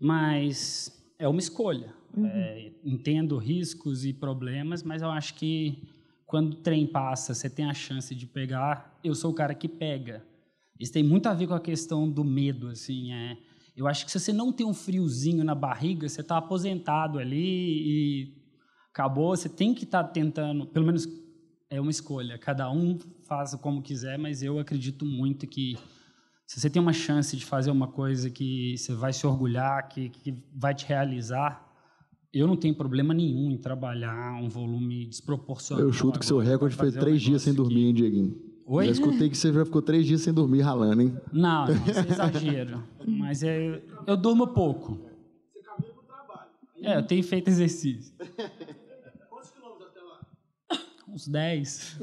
[SPEAKER 5] Mas é uma escolha. Uhum. É, entendo riscos e problemas, mas eu acho que quando o trem passa, você tem a chance de pegar. Eu sou o cara que pega. Isso tem muito a ver com a questão do medo, assim. É, eu acho que se você não tem um friozinho na barriga, você está aposentado ali e acabou, você tem que estar tá tentando, pelo menos é uma escolha, cada um faz como quiser, mas eu acredito muito que se você tem uma chance de fazer uma coisa que você vai se orgulhar, que, que vai te realizar, eu não tenho problema nenhum em trabalhar um volume desproporcionado. Eu chuto que seu recorde foi três um dias
[SPEAKER 2] sem dormir, que... hein, Dieguinho? Oi? Já escutei que você já ficou três dias sem dormir ralando, hein?
[SPEAKER 5] Não, não isso é exagero. Mas é, eu durmo pouco. Você caminha pro trabalho. É, eu tenho feito exercício. uns 10.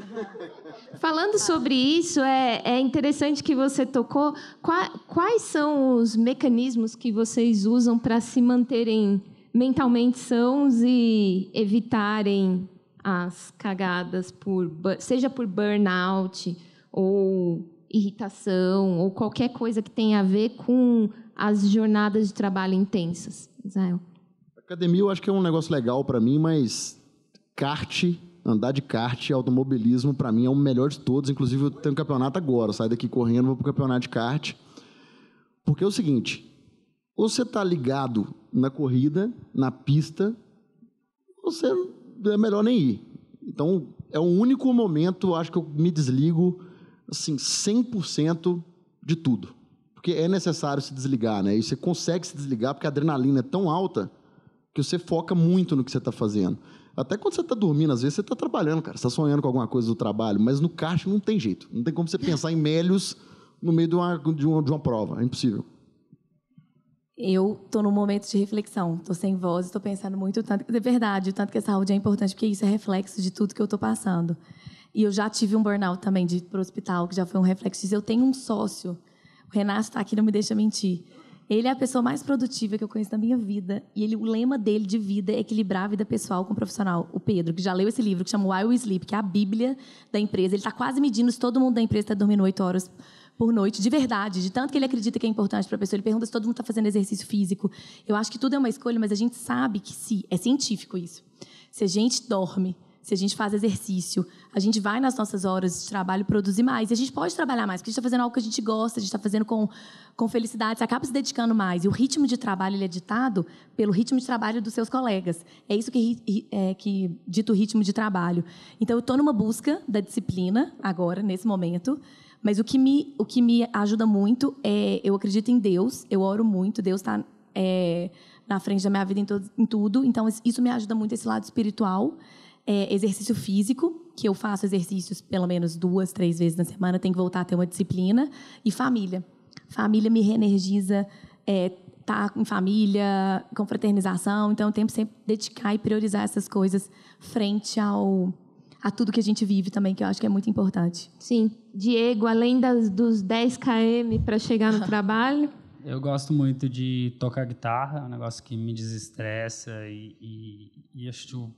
[SPEAKER 1] Falando sobre isso, é, é interessante que você tocou. Qua, quais são os mecanismos que vocês usam para se manterem mentalmente sãos e evitarem as cagadas, por, seja por burnout ou irritação ou qualquer coisa que tenha a ver com as jornadas de trabalho intensas? Israel.
[SPEAKER 2] Academia eu acho que é um negócio legal para mim, mas kart andar de kart e automobilismo, para mim, é o melhor de todos. Inclusive, eu tenho um campeonato agora. Eu saio daqui correndo, vou para o campeonato de kart. Porque é o seguinte, ou você está ligado na corrida, na pista, ou você é melhor nem ir. Então, é o único momento, acho que eu me desligo, assim, 100% de tudo. Porque é necessário se desligar, né? E você consegue se desligar porque a adrenalina é tão alta que você foca muito no que você está fazendo. Até quando você está dormindo, às vezes você está trabalhando, cara. Você está sonhando com alguma coisa do trabalho, mas no caixa não tem jeito. Não tem como você pensar em melhos no meio de uma, de uma, de uma prova. É impossível.
[SPEAKER 3] Eu estou num momento de reflexão. Estou sem voz, estou pensando muito. Tanto, que é verdade, tanto que a saúde é importante, porque isso é reflexo de tudo que eu estou passando. E eu já tive um burnout também de ir para o hospital, que já foi um reflexo Eu tenho um sócio. O Renato está aqui, não me deixa mentir ele é a pessoa mais produtiva que eu conheço na minha vida. E ele, o lema dele de vida é equilibrar a vida pessoal com o profissional. O Pedro, que já leu esse livro, que chama Why We Sleep, que é a bíblia da empresa. Ele está quase medindo se todo mundo da empresa está dormindo oito horas por noite, de verdade, de tanto que ele acredita que é importante para a pessoa. Ele pergunta se todo mundo está fazendo exercício físico. Eu acho que tudo é uma escolha, mas a gente sabe que se, é científico isso. Se a gente dorme se a gente faz exercício, a gente vai nas nossas horas de trabalho produzir mais. E a gente pode trabalhar mais, porque a gente está fazendo algo que a gente gosta, a gente está fazendo com, com felicidade, você acaba se dedicando mais. E o ritmo de trabalho ele é ditado pelo ritmo de trabalho dos seus colegas. É isso que, é, que dita o ritmo de trabalho. Então, eu estou numa busca da disciplina agora, nesse momento. Mas o que me, o que me ajuda muito é eu acredito em Deus, eu oro muito, Deus está. É, na frente da minha vida em, todo, em tudo, então isso me ajuda muito esse lado espiritual é, exercício físico, que eu faço exercícios pelo menos duas, três vezes na semana, tem que voltar a ter uma disciplina. E família. Família me reenergiza, é, tá em família, com fraternização. Então, eu tento sempre dedicar e priorizar essas coisas frente ao a tudo que a gente vive também, que eu acho que é
[SPEAKER 1] muito importante. Sim. Diego, além das, dos 10 km para chegar no trabalho?
[SPEAKER 5] Eu gosto muito de tocar guitarra, é um negócio que me desestressa e, e, e acho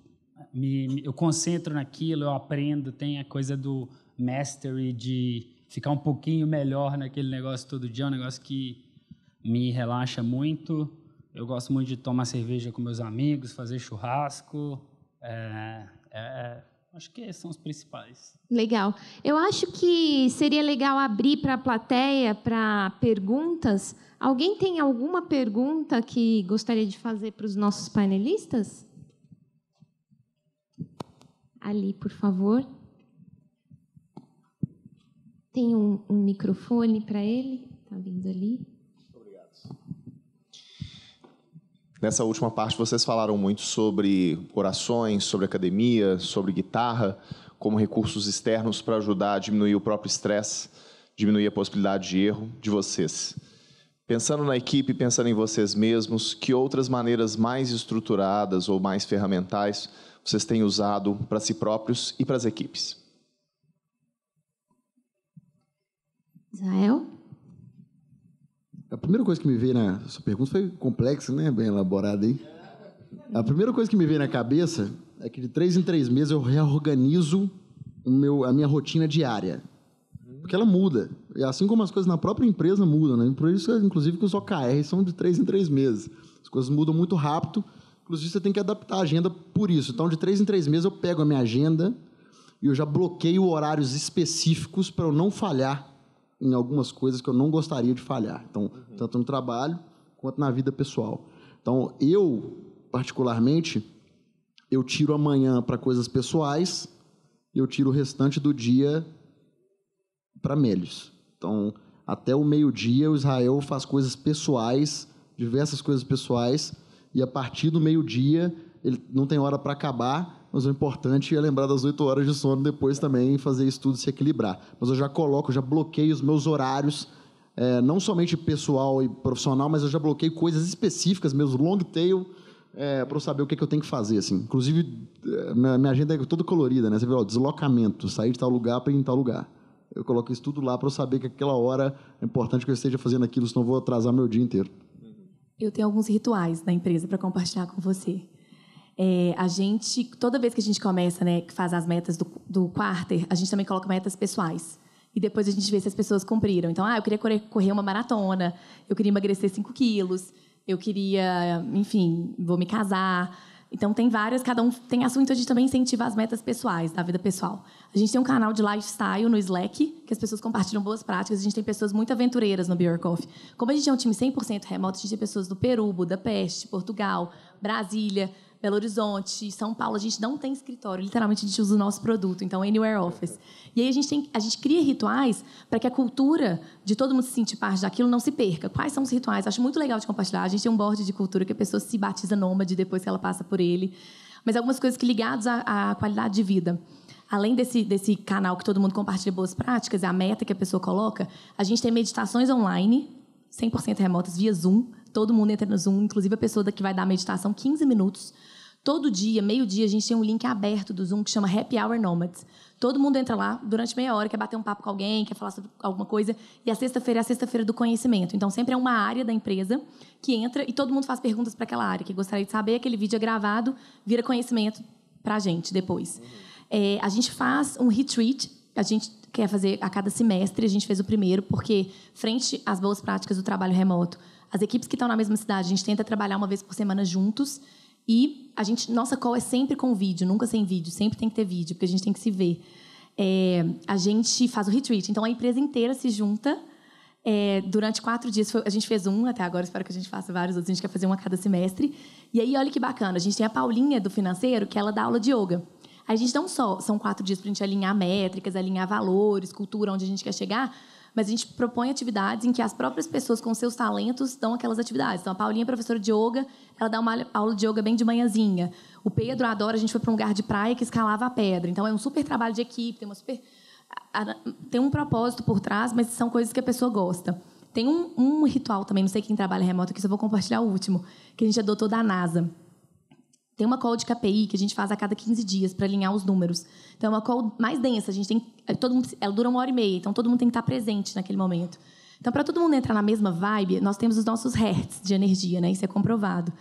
[SPEAKER 5] me, me, eu concentro naquilo, eu aprendo, tem a coisa do mastery, de ficar um pouquinho melhor naquele negócio todo dia, é um negócio que me relaxa muito. Eu gosto muito de tomar cerveja com meus amigos, fazer churrasco. É, é, é acho que são os principais.
[SPEAKER 1] Legal. Eu acho que seria legal abrir para a plateia para perguntas. Alguém tem alguma pergunta que gostaria de fazer para os nossos painelistas? ali, por favor. Tem um, um microfone para ele, está vindo ali. Obrigado.
[SPEAKER 4] Nessa última parte, vocês falaram muito sobre orações, sobre academia, sobre guitarra, como recursos externos para ajudar a diminuir o próprio estresse, diminuir a possibilidade de erro de vocês. Pensando na equipe, pensando em vocês mesmos, que outras maneiras mais estruturadas ou mais ferramentais vocês têm usado para si próprios e para as equipes?
[SPEAKER 2] Israel? A primeira coisa que me veio na. Sua pergunta foi complexa, né? Bem elaborada, aí. A primeira coisa que me veio na cabeça é que de três em três meses eu reorganizo meu, a minha rotina diária. Porque ela muda. E assim como as coisas na própria empresa mudam, né? Por isso, inclusive, que os OKRs são de três em três meses. As coisas mudam muito rápido Inclusive, você tem que adaptar a agenda por isso. Então, de três em três meses, eu pego a minha agenda e eu já bloqueio horários específicos para eu não falhar em algumas coisas que eu não gostaria de falhar. Então, uhum. tanto no trabalho quanto na vida pessoal. Então, eu, particularmente, eu tiro amanhã para coisas pessoais e eu tiro o restante do dia para melhos Então, até o meio-dia, o Israel faz coisas pessoais, diversas coisas pessoais, e a partir do meio-dia, ele não tem hora para acabar, mas o importante é lembrar das 8 horas de sono depois também fazer isso tudo se equilibrar. Mas eu já coloco, já bloqueio os meus horários, é, não somente pessoal e profissional, mas eu já bloqueio coisas específicas, meus long tail, é, eh, para eu saber o que, é que, eu tenho que fazer. Assim. Inclusive, eh, minha agenda é toda colorida, né? Você vê, ó, deslocamento, sair de tal lugar para ir em tal lugar. Eu coloco isso tudo lá para eu saber que aquela hora é importante que eu esteja fazendo aquilo, senão eu vou atrasar meu dia inteiro.
[SPEAKER 3] Eu tenho alguns rituais na empresa para compartilhar com você. É, a gente, toda vez que a gente começa, né, que faz as metas do, do quarter, a gente também coloca metas pessoais. E depois a gente vê se as pessoas cumpriram. Então, ah, eu queria correr uma maratona, eu queria emagrecer 5 quilos, eu queria, enfim, vou me casar. Então tem várias, cada um tem assunto a gente também incentivar as metas pessoais, da vida pessoal. A gente tem um canal de lifestyle no Slack, que as pessoas compartilham boas práticas. A gente tem pessoas muito aventureiras no Beer Coffee. Como a gente é um time 100% remoto, a gente tem pessoas do Peru, Budapeste, Portugal, Brasília, Belo Horizonte, São Paulo, a gente não tem escritório, literalmente a gente usa o nosso produto, então anywhere office. Uhum. E aí a gente, tem, a gente cria rituais para que a cultura de todo mundo se sentir parte daquilo não se perca. Quais são os rituais? acho muito legal de compartilhar. A gente tem um board de cultura que a pessoa se batiza nômade depois que ela passa por ele. Mas algumas coisas que ligadas à, à qualidade de vida além desse, desse canal que todo mundo compartilha boas práticas, a meta que a pessoa coloca, a gente tem meditações online, 100% remotas, via Zoom todo mundo entra no Zoom, inclusive a pessoa que vai dar a meditação, 15 minutos. Todo dia, meio-dia, a gente tem um link aberto do Zoom que chama Happy Hour Nomads. Todo mundo entra lá durante meia hora, quer bater um papo com alguém, quer falar sobre alguma coisa. E a sexta-feira é a sexta-feira do conhecimento. Então, sempre é uma área da empresa que entra e todo mundo faz perguntas para aquela área que gostaria de saber. Aquele vídeo é gravado, vira conhecimento para a gente depois. É, a gente faz um retreat, a gente quer fazer a cada semestre. A gente fez o primeiro, porque, frente às boas práticas do trabalho remoto, as equipes que estão na mesma cidade, a gente tenta trabalhar uma vez por semana juntos. E a gente, nossa call é sempre com vídeo, nunca sem vídeo, sempre tem que ter vídeo, porque a gente tem que se ver. É, a gente faz o retreat, então a empresa inteira se junta é, durante quatro dias. Foi, a gente fez um até agora, espero que a gente faça vários outros, a gente quer fazer um a cada semestre. E aí, olha que bacana, a gente tem a Paulinha do financeiro, que ela dá aula de yoga. a gente não só são quatro dias para a gente alinhar métricas, alinhar valores, cultura, onde a gente quer chegar, mas a gente propõe atividades em que as próprias pessoas com seus talentos dão aquelas atividades. Então, a Paulinha é professora de yoga, ela dá uma aula de yoga bem de manhãzinha. O Pedro adora, a gente foi para um lugar de praia que escalava a pedra. Então, é um super trabalho de equipe, tem uma super tem um propósito por trás, mas são coisas que a pessoa gosta. Tem um, um ritual também, não sei quem trabalha remoto aqui, só vou compartilhar o último, que a gente adotou é da NASA. Tem uma call de KPI que a gente faz a cada 15 dias para alinhar os números. Então, é uma call mais densa. A gente tem, é, todo mundo, ela dura uma hora e meia, então todo mundo tem que estar tá presente naquele momento. Então, para todo mundo entrar na mesma vibe, nós temos os nossos hertz de energia, né? Isso é comprovado.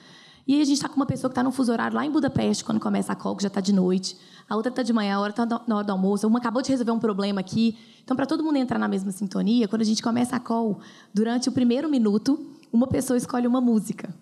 [SPEAKER 3] E aí a gente está com uma pessoa que está no fuso horário lá em Budapeste, quando começa a call, que já está de noite. A outra está de manhã, a outra está na hora do almoço. Uma acabou de resolver um problema aqui. Então, para todo mundo entrar na mesma sintonia, quando a gente começa a call, durante o primeiro minuto, uma pessoa escolhe uma música.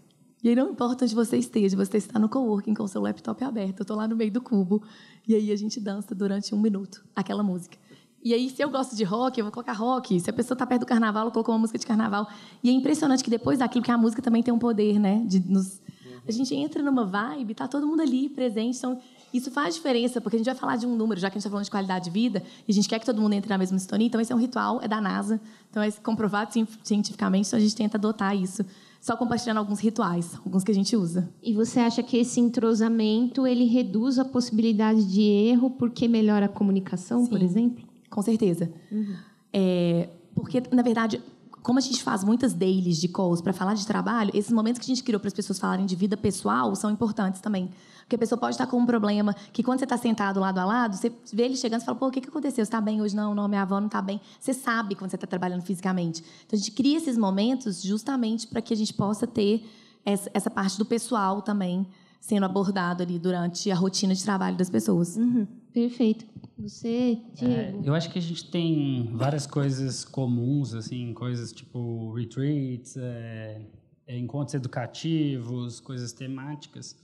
[SPEAKER 3] E aí não importa onde você esteja, você está no coworking com seu laptop aberto, eu estou lá no meio do cubo, e aí a gente dança durante um minuto aquela música. E aí, se eu gosto de rock, eu vou colocar rock. Se a pessoa está perto do carnaval, eu coloco uma música de carnaval. E é impressionante que depois daquilo, que a música também tem um poder, né? De nos... uhum. A gente entra numa vibe, tá todo mundo ali presente. Então, isso faz diferença, porque a gente vai falar de um número, já que a gente está falando de qualidade de vida, e a gente quer que todo mundo entre na mesma sintonia. Então, esse é um ritual, é da NASA. Então, é comprovado cientificamente, então a gente tenta
[SPEAKER 1] adotar isso só compartilhando alguns rituais, alguns que a gente usa. E você acha que esse entrosamento ele reduz a possibilidade de erro porque melhora a comunicação, Sim, por exemplo? Com certeza. Uhum. É, porque, na verdade, como a gente faz muitas dailies
[SPEAKER 3] de calls para falar de trabalho, esses momentos que a gente criou para as pessoas falarem de vida pessoal são importantes também. Porque a pessoa pode estar com um problema que quando você está sentado lado a lado, você vê ele chegando e fala, pô, o que, que aconteceu? Você está bem hoje? Não, não, minha avó não está bem. Você sabe quando você está trabalhando fisicamente. Então, a gente cria esses momentos justamente para que a gente possa ter essa, essa parte do pessoal também sendo abordado ali durante a rotina de trabalho das pessoas. Uhum, perfeito. Você, é, Diego?
[SPEAKER 5] É, eu acho que a gente tem várias coisas comuns, assim, coisas tipo retreats, é, é encontros educativos, coisas temáticas.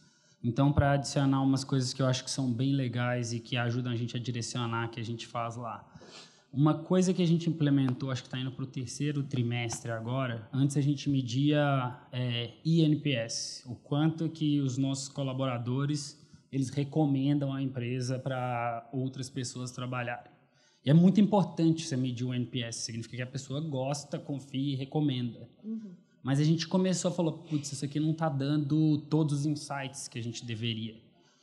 [SPEAKER 5] Então, para adicionar umas coisas que eu acho que são bem legais e que ajudam a gente a direcionar que a gente faz lá. Uma coisa que a gente implementou, acho que está indo para o terceiro trimestre agora, antes a gente media é, INPS, o quanto que os nossos colaboradores eles recomendam a empresa para outras pessoas trabalharem. E é muito importante você medir o NPS, significa que a pessoa gosta, confia e recomenda. Uhum. Mas a gente começou a falar, putz, isso aqui não está dando todos os insights que a gente deveria.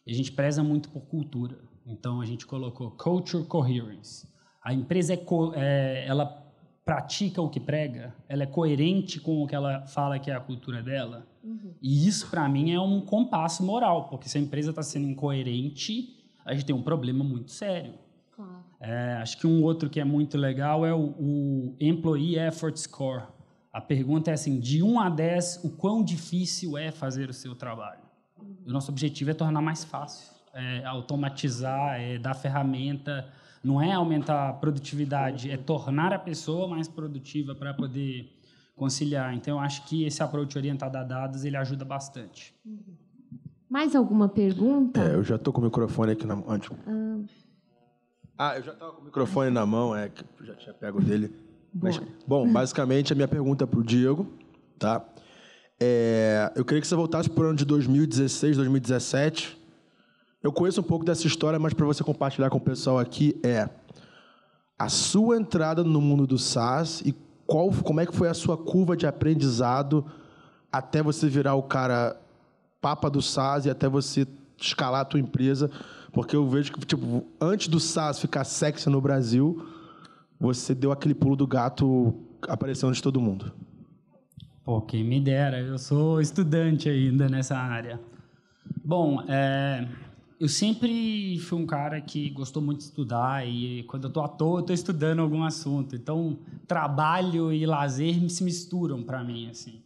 [SPEAKER 5] E a gente preza muito por cultura. Então a gente colocou culture coherence. A empresa é, co é ela pratica o que prega, ela é coerente com o que ela fala que é a cultura dela. Uhum. E isso para mim é um compasso moral, porque se a empresa está sendo incoerente, a gente tem um problema muito sério. Claro. É, acho que um outro que é muito legal é o, o Employee Effort Score a pergunta é assim: de 1 a 10, o quão difícil é fazer o seu trabalho? O nosso objetivo é tornar mais fácil, é automatizar, é dar ferramenta. Não é aumentar a produtividade, é tornar a pessoa mais produtiva para poder conciliar. Então, eu acho que esse approach orientado a dados ele ajuda bastante.
[SPEAKER 1] Mais alguma
[SPEAKER 4] pergunta? É, eu já estou com o microfone aqui na mão. Ah. Tipo ah. ah, eu já estava com o microfone na mão, é que já tinha pego dele. Mas, bom, basicamente a minha pergunta é para o Diego, tá? É, eu queria que você voltasse para o ano de 2016, 2017. Eu conheço um pouco dessa história, mas para você compartilhar com o pessoal aqui é a sua entrada no mundo do SaaS e qual, como é que foi a sua curva de aprendizado até você virar o cara papa do SaaS e até você escalar a tua empresa, porque eu vejo que tipo antes do SaaS ficar sexy no Brasil, você deu aquele pulo do gato aparecendo de todo mundo?
[SPEAKER 5] Pô, quem me dera, eu sou estudante ainda nessa área. Bom, é, eu sempre fui um cara que gostou muito de estudar e quando eu estou à toa, eu estou estudando algum assunto. Então, trabalho e lazer se misturam para mim, assim.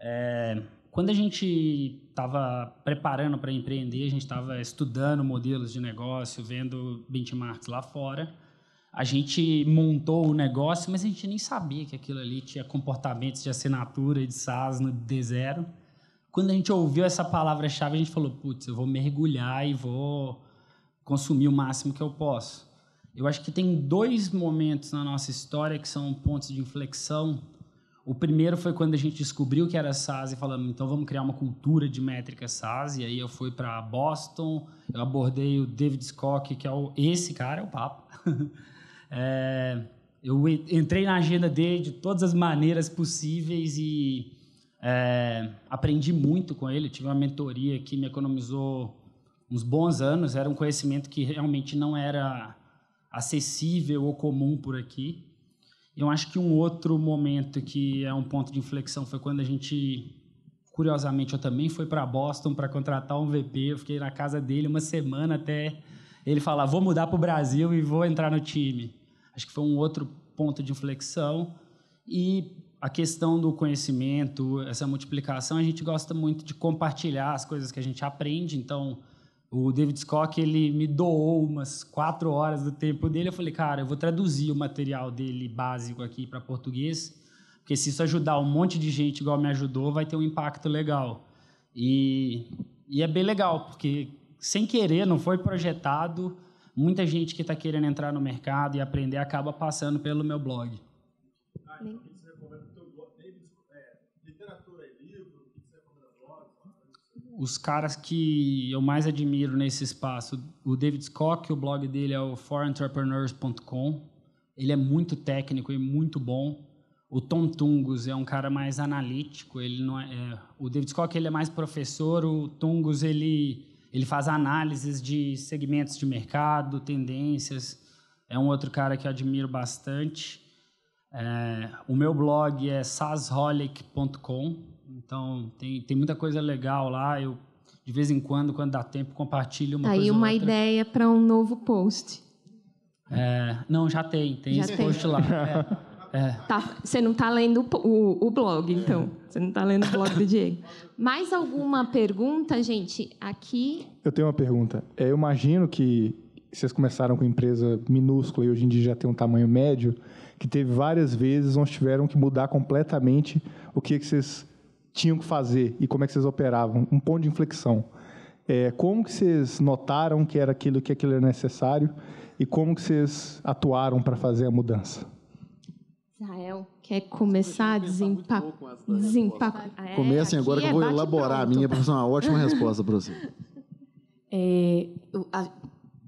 [SPEAKER 5] É, quando a gente estava preparando para empreender, a gente estava estudando modelos de negócio, vendo benchmarks lá fora a gente montou o negócio, mas a gente nem sabia que aquilo ali tinha comportamentos de assinatura de SaaS no D0. Quando a gente ouviu essa palavra-chave, a gente falou: putz, eu vou mergulhar e vou consumir o máximo que eu posso. Eu acho que tem dois momentos na nossa história que são pontos de inflexão. O primeiro foi quando a gente descobriu que era SaaS e falamos, então vamos criar uma cultura de métrica SaaS. E aí eu fui para Boston, eu abordei o David Scott, que é o, esse cara, é o papo. É, eu entrei na agenda dele de todas as maneiras possíveis e é, aprendi muito com ele. Tive uma mentoria que me economizou uns bons anos. Era um conhecimento que realmente não era acessível ou comum por aqui. Eu acho que um outro momento que é um ponto de inflexão foi quando a gente, curiosamente, eu também fui para Boston para contratar um VP. Eu fiquei na casa dele uma semana até ele fala: vou mudar para o Brasil e vou entrar no time. Acho que foi um outro ponto de inflexão. E a questão do conhecimento, essa multiplicação, a gente gosta muito de compartilhar as coisas que a gente aprende. Então, o David Scott, ele me doou umas quatro horas do tempo dele. Eu falei, cara, eu vou traduzir o material dele básico aqui para português, porque se isso ajudar um monte de gente igual me ajudou, vai ter um impacto legal. E, e é bem legal, porque sem querer, não foi projetado. Muita gente que está querendo entrar no mercado e aprender acaba passando pelo meu blog.
[SPEAKER 4] Ah, literatura e livro?
[SPEAKER 5] Os caras que eu mais admiro nesse espaço, o David Scott, o blog dele é o forentrepreneurs.com. Ele é muito técnico e muito bom. O Tom Tungus é um cara mais analítico. Ele não é, é o David Scott ele é mais professor. O Tungus ele ele faz análises de segmentos de mercado, tendências. É um outro cara que eu admiro bastante. É, o meu blog é sasholic.com, então tem, tem muita coisa legal lá. Eu, de vez em quando, quando dá tempo, compartilho uma tá coisa. Aí uma outra. ideia
[SPEAKER 1] para um novo post.
[SPEAKER 5] É, não, já
[SPEAKER 1] tem, tem já esse tem. post lá. É. É. Tá, você não está lendo o, o, blog, então. Você não
[SPEAKER 4] está lendo o blog do Diego.
[SPEAKER 1] Mais alguma pergunta, gente? Aqui.
[SPEAKER 4] Eu tenho uma pergunta. É, eu imagino que vocês começaram com empresa minúscula e hoje em dia já tem um tamanho médio, que teve várias vezes onde tiveram que mudar completamente o que, é que vocês tinham que fazer e como é que vocês operavam. Um ponto de inflexão. É, como que vocês notaram que era aquilo que aquilo era necessário e como que vocês atuaram para fazer a mudança?
[SPEAKER 1] Quer começar a desempa... desempacar? Ah,
[SPEAKER 2] é, Comecem agora que eu vou é elaborar a minha para fazer uma ótima resposta para você.
[SPEAKER 3] É, a,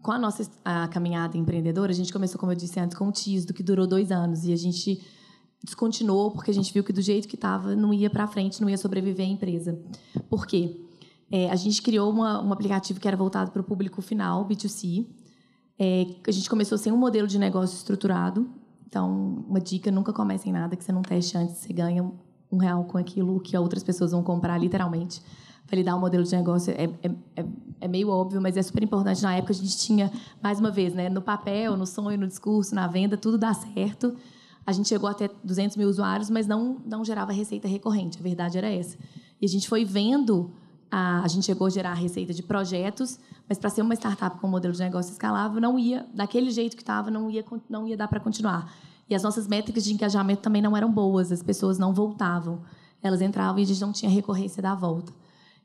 [SPEAKER 3] com a nossa a caminhada empreendedora, a gente começou, como eu disse antes, com o TISDO, que durou dois anos. E a gente descontinuou porque a gente viu que do jeito que estava não ia para frente, não ia sobreviver a empresa. Por quê? É, a gente criou uma, um aplicativo que era voltado para o público final, B2C. É, a gente começou sem um modelo de negócio estruturado. Então, uma dica, nunca comece em nada que você não teste antes. Você ganha um real com aquilo que outras pessoas vão comprar, literalmente. Validar o um modelo de negócio é, é, é, é, meio óbvio, mas é super importante. Na época, a gente tinha, mais uma vez, né, no papel, no sonho, no discurso, na venda, tudo dá certo. A gente chegou até 200 mil usuários, mas não, não gerava receita recorrente. A verdade era essa. E a gente foi vendo a, a gente chegou a gerar receita de projetos, mas para ser uma startup com um modelo de negócio escalável, não ia, daquele jeito que estava, não ia, não ia dar para continuar. E as nossas métricas de engajamento também não eram boas, as pessoas não voltavam. Elas entravam e a gente não tinha recorrência da volta.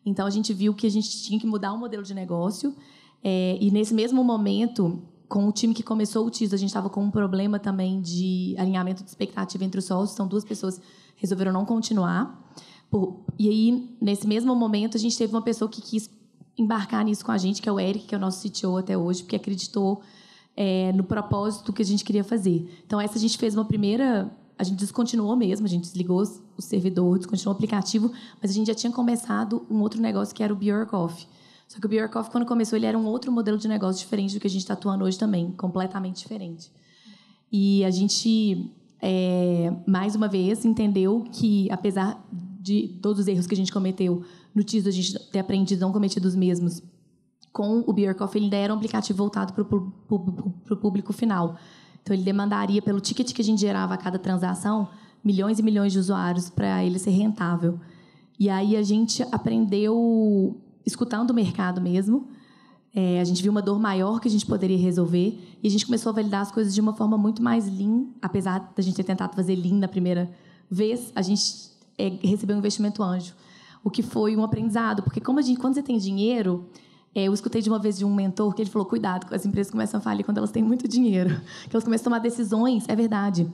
[SPEAKER 3] Então a gente viu que a gente tinha que mudar o modelo de negócio. É, e nesse mesmo momento, com o time que começou o TISO, a gente estava com um problema também de alinhamento de expectativa entre os sócios. Então duas pessoas resolveram não continuar. Por, e aí, nesse mesmo momento, a gente teve uma pessoa que quis embarcar nisso com a gente, que é o Eric, que é o nosso CTO até hoje, porque acreditou é, no propósito que a gente queria fazer. Então, essa a gente fez uma primeira. A gente descontinuou mesmo, a gente desligou o servidor, descontinuou o aplicativo, mas a gente já tinha começado um outro negócio que era o Beer Coffee. Só que o Beer Coffee, quando começou, ele era um outro modelo de negócio diferente do que a gente está atuando hoje também, completamente diferente. E a gente, é, mais uma vez, entendeu que, apesar de todos os erros que a gente cometeu no TISO, a gente ter aprendido não cometido os mesmos. Com o Beer Coffee, ele ainda era um aplicativo voltado para o público final. Então, ele demandaria, pelo ticket que a gente gerava a cada transação, milhões e milhões de usuários para ele ser rentável. E aí a gente aprendeu escutando o mercado mesmo. É, a gente viu uma dor maior que a gente poderia resolver e a gente começou a validar as coisas de uma forma muito mais lean, apesar da gente ter tentado fazer lean na primeira vez, a gente é, recebeu um investimento anjo, o que foi um aprendizado, porque como gente, quando você tem dinheiro, é, eu escutei de uma vez de um mentor que ele falou: cuidado, as empresas começam a falir quando elas têm muito dinheiro, que elas começam a tomar decisões, é verdade.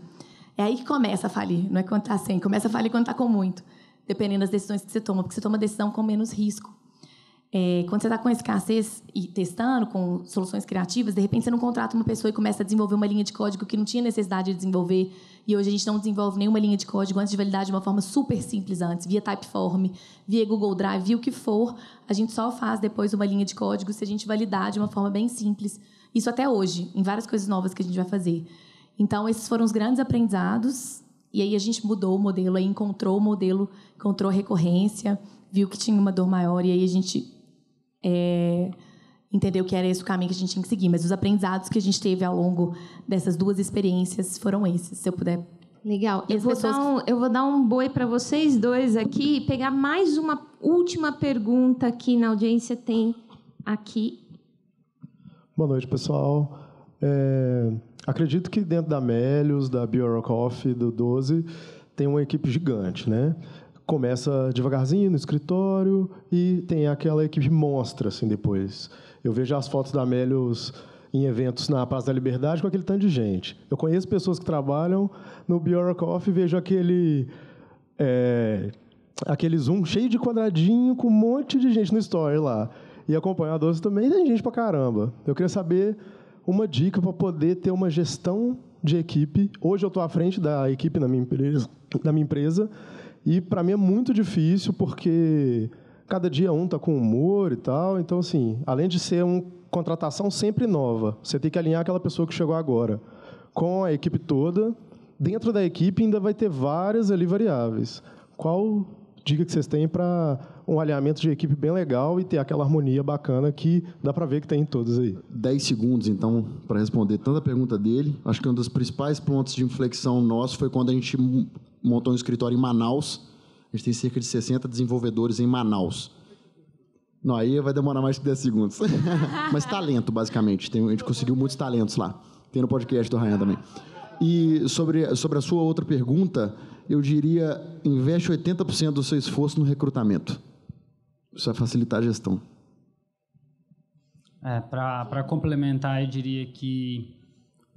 [SPEAKER 3] É aí que começa a falir, não é quando está sem, começa a falir quando está com muito, dependendo das decisões que você toma, porque você toma decisão com menos risco. É, quando você está com escassez e testando com soluções criativas, de repente você não contrata uma pessoa e começa a desenvolver uma linha de código que não tinha necessidade de desenvolver, e hoje a gente não desenvolve nenhuma linha de código antes de validar de uma forma super simples antes, via Typeform, via Google Drive, via o que for. A gente só faz depois uma linha de código se a gente validar de uma forma bem simples. Isso até hoje, em várias coisas novas que a gente vai fazer. Então, esses foram os grandes aprendizados. E aí a gente mudou o modelo, aí encontrou o modelo, encontrou a recorrência, viu que tinha uma dor maior e aí a gente... É entendeu que era esse o caminho que a gente tinha que seguir. Mas os aprendizados que a gente teve ao longo dessas duas experiências foram esses, se eu puder.
[SPEAKER 1] Legal. Eu vou, pessoas... dar um, eu vou dar um boi para vocês dois aqui e pegar mais uma última pergunta que na audiência tem aqui.
[SPEAKER 4] Boa noite, pessoal. É, acredito que dentro da Melios, da BioRocoff, do 12, tem uma equipe gigante, né? Começa devagarzinho no escritório e tem aquela equipe monstra, assim, depois. Eu vejo as fotos da Melios em eventos na Praça da Liberdade com aquele tanto de gente. Eu conheço pessoas que trabalham no Bioracoff e vejo aquele. É, aquele zoom cheio de quadradinho com um monte de gente no story lá. E acompanhadores também tem gente pra caramba. Eu queria saber uma dica para poder ter uma gestão de equipe. Hoje eu estou à frente da equipe na minha empresa, da minha empresa e para mim é muito difícil porque cada dia um está com humor e tal. Então, assim, além de ser uma contratação sempre nova, você tem que alinhar aquela pessoa que chegou agora com a equipe toda. Dentro da equipe ainda vai ter várias ali variáveis. Qual dica que vocês têm para um alinhamento de equipe bem legal e ter aquela harmonia bacana que
[SPEAKER 2] dá para ver que tem em todos aí. 10 segundos, então, para responder tanta pergunta dele. Acho que um dos principais pontos de inflexão nosso foi quando a gente montou um escritório em Manaus, a gente tem cerca de 60 desenvolvedores em Manaus. Não, aí vai demorar mais que 10 segundos. Mas talento, basicamente. Tem, a gente conseguiu muitos talentos lá. Tem no podcast do Ryan também. E sobre, sobre a sua outra pergunta, eu diria: investe 80% do seu esforço no recrutamento. Isso vai facilitar a gestão.
[SPEAKER 5] É, Para complementar, eu diria que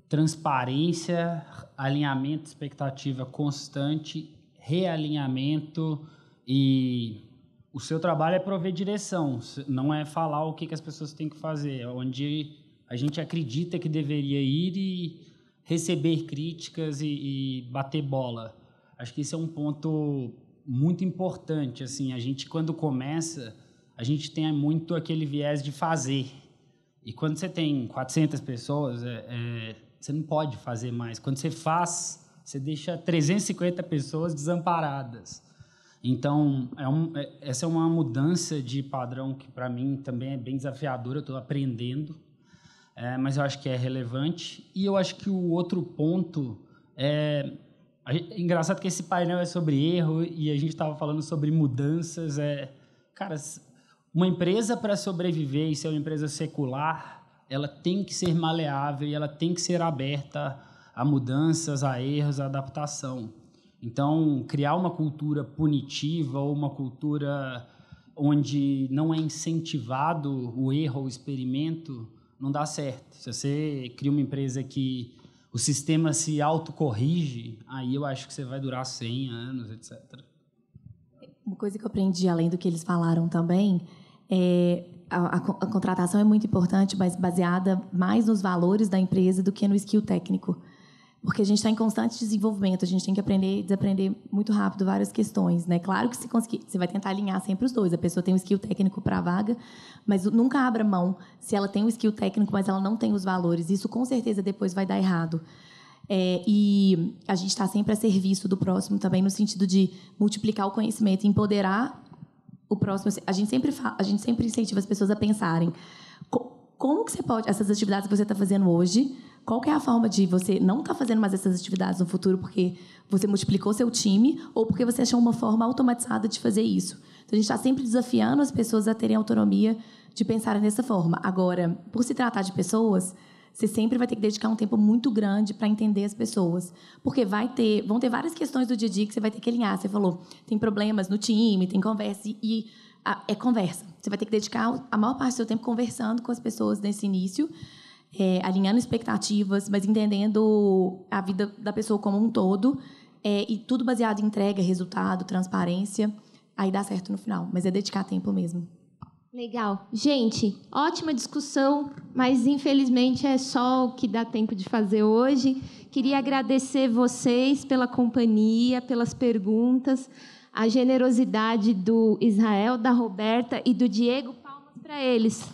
[SPEAKER 5] transparência, alinhamento, expectativa constante realinhamento e o seu trabalho é prover direção, não é falar o que, as pessoas têm que fazer, é onde a gente acredita que deveria ir e receber críticas e, e bater bola. Acho que esse é um ponto muito importante. Assim, a gente quando começa, a gente tem muito aquele viés de fazer. E quando você tem 400 pessoas, é, é, você não pode fazer mais. Quando você faz, você deixa 350 pessoas desamparadas. Então, é um, é, essa é uma mudança de padrão que, para mim, também é bem desafiadora. Eu estou aprendendo, é, mas eu acho que é relevante. E eu acho que o outro ponto é, é engraçado que esse painel é sobre erro e a gente estava falando sobre mudanças. É, cara, uma empresa para sobreviver e ser uma empresa secular, ela tem que ser maleável e ela tem que ser aberta a mudanças, a erros, a adaptação. Então, criar uma cultura punitiva ou uma cultura onde não é incentivado o erro, ou o experimento, não dá certo. Se você cria uma empresa que o sistema se autocorrige, aí eu acho que você vai durar 100 anos, etc.
[SPEAKER 3] Uma coisa que eu aprendi, além do que eles falaram também, é a, a, a contratação é muito importante, mas baseada mais nos valores da empresa do que no skill técnico porque a gente está em constante desenvolvimento, a gente tem que aprender e desaprender muito rápido várias questões, né? Claro que se conseguir, você vai tentar alinhar sempre os dois. A pessoa tem um skill técnico para a vaga, mas nunca abra mão se ela tem um skill técnico, mas ela não tem os valores. Isso com certeza depois vai dar errado. É, e a gente está sempre a serviço do próximo também no sentido de multiplicar o conhecimento, empoderar o próximo. A gente sempre fala, a gente sempre incentiva as pessoas a pensarem como que você pode essas atividades que você está fazendo hoje qual que é a forma de você não estar tá fazendo mais essas atividades no futuro porque você multiplicou seu time ou porque você achou uma forma automatizada de fazer isso? Então, a gente está sempre desafiando as pessoas a terem autonomia de pensar nessa forma. Agora, por se tratar de pessoas, você sempre vai ter que dedicar um tempo muito grande para entender as pessoas, porque vai ter, vão ter várias questões do dia a dia que você vai ter que alinhar. Você falou, tem problemas no time, tem conversa e a, é conversa. Você vai ter que dedicar a maior parte do seu tempo conversando com as pessoas nesse início é, alinhando expectativas, mas entendendo a vida da pessoa como um todo. É, e tudo baseado em entrega, resultado, transparência. Aí dá certo no final, mas é dedicar tempo mesmo.
[SPEAKER 1] Legal. Gente, ótima discussão, mas infelizmente é só o que dá tempo de fazer hoje. Queria agradecer vocês pela companhia, pelas perguntas, a generosidade do Israel, da Roberta e do Diego. Palmas para eles.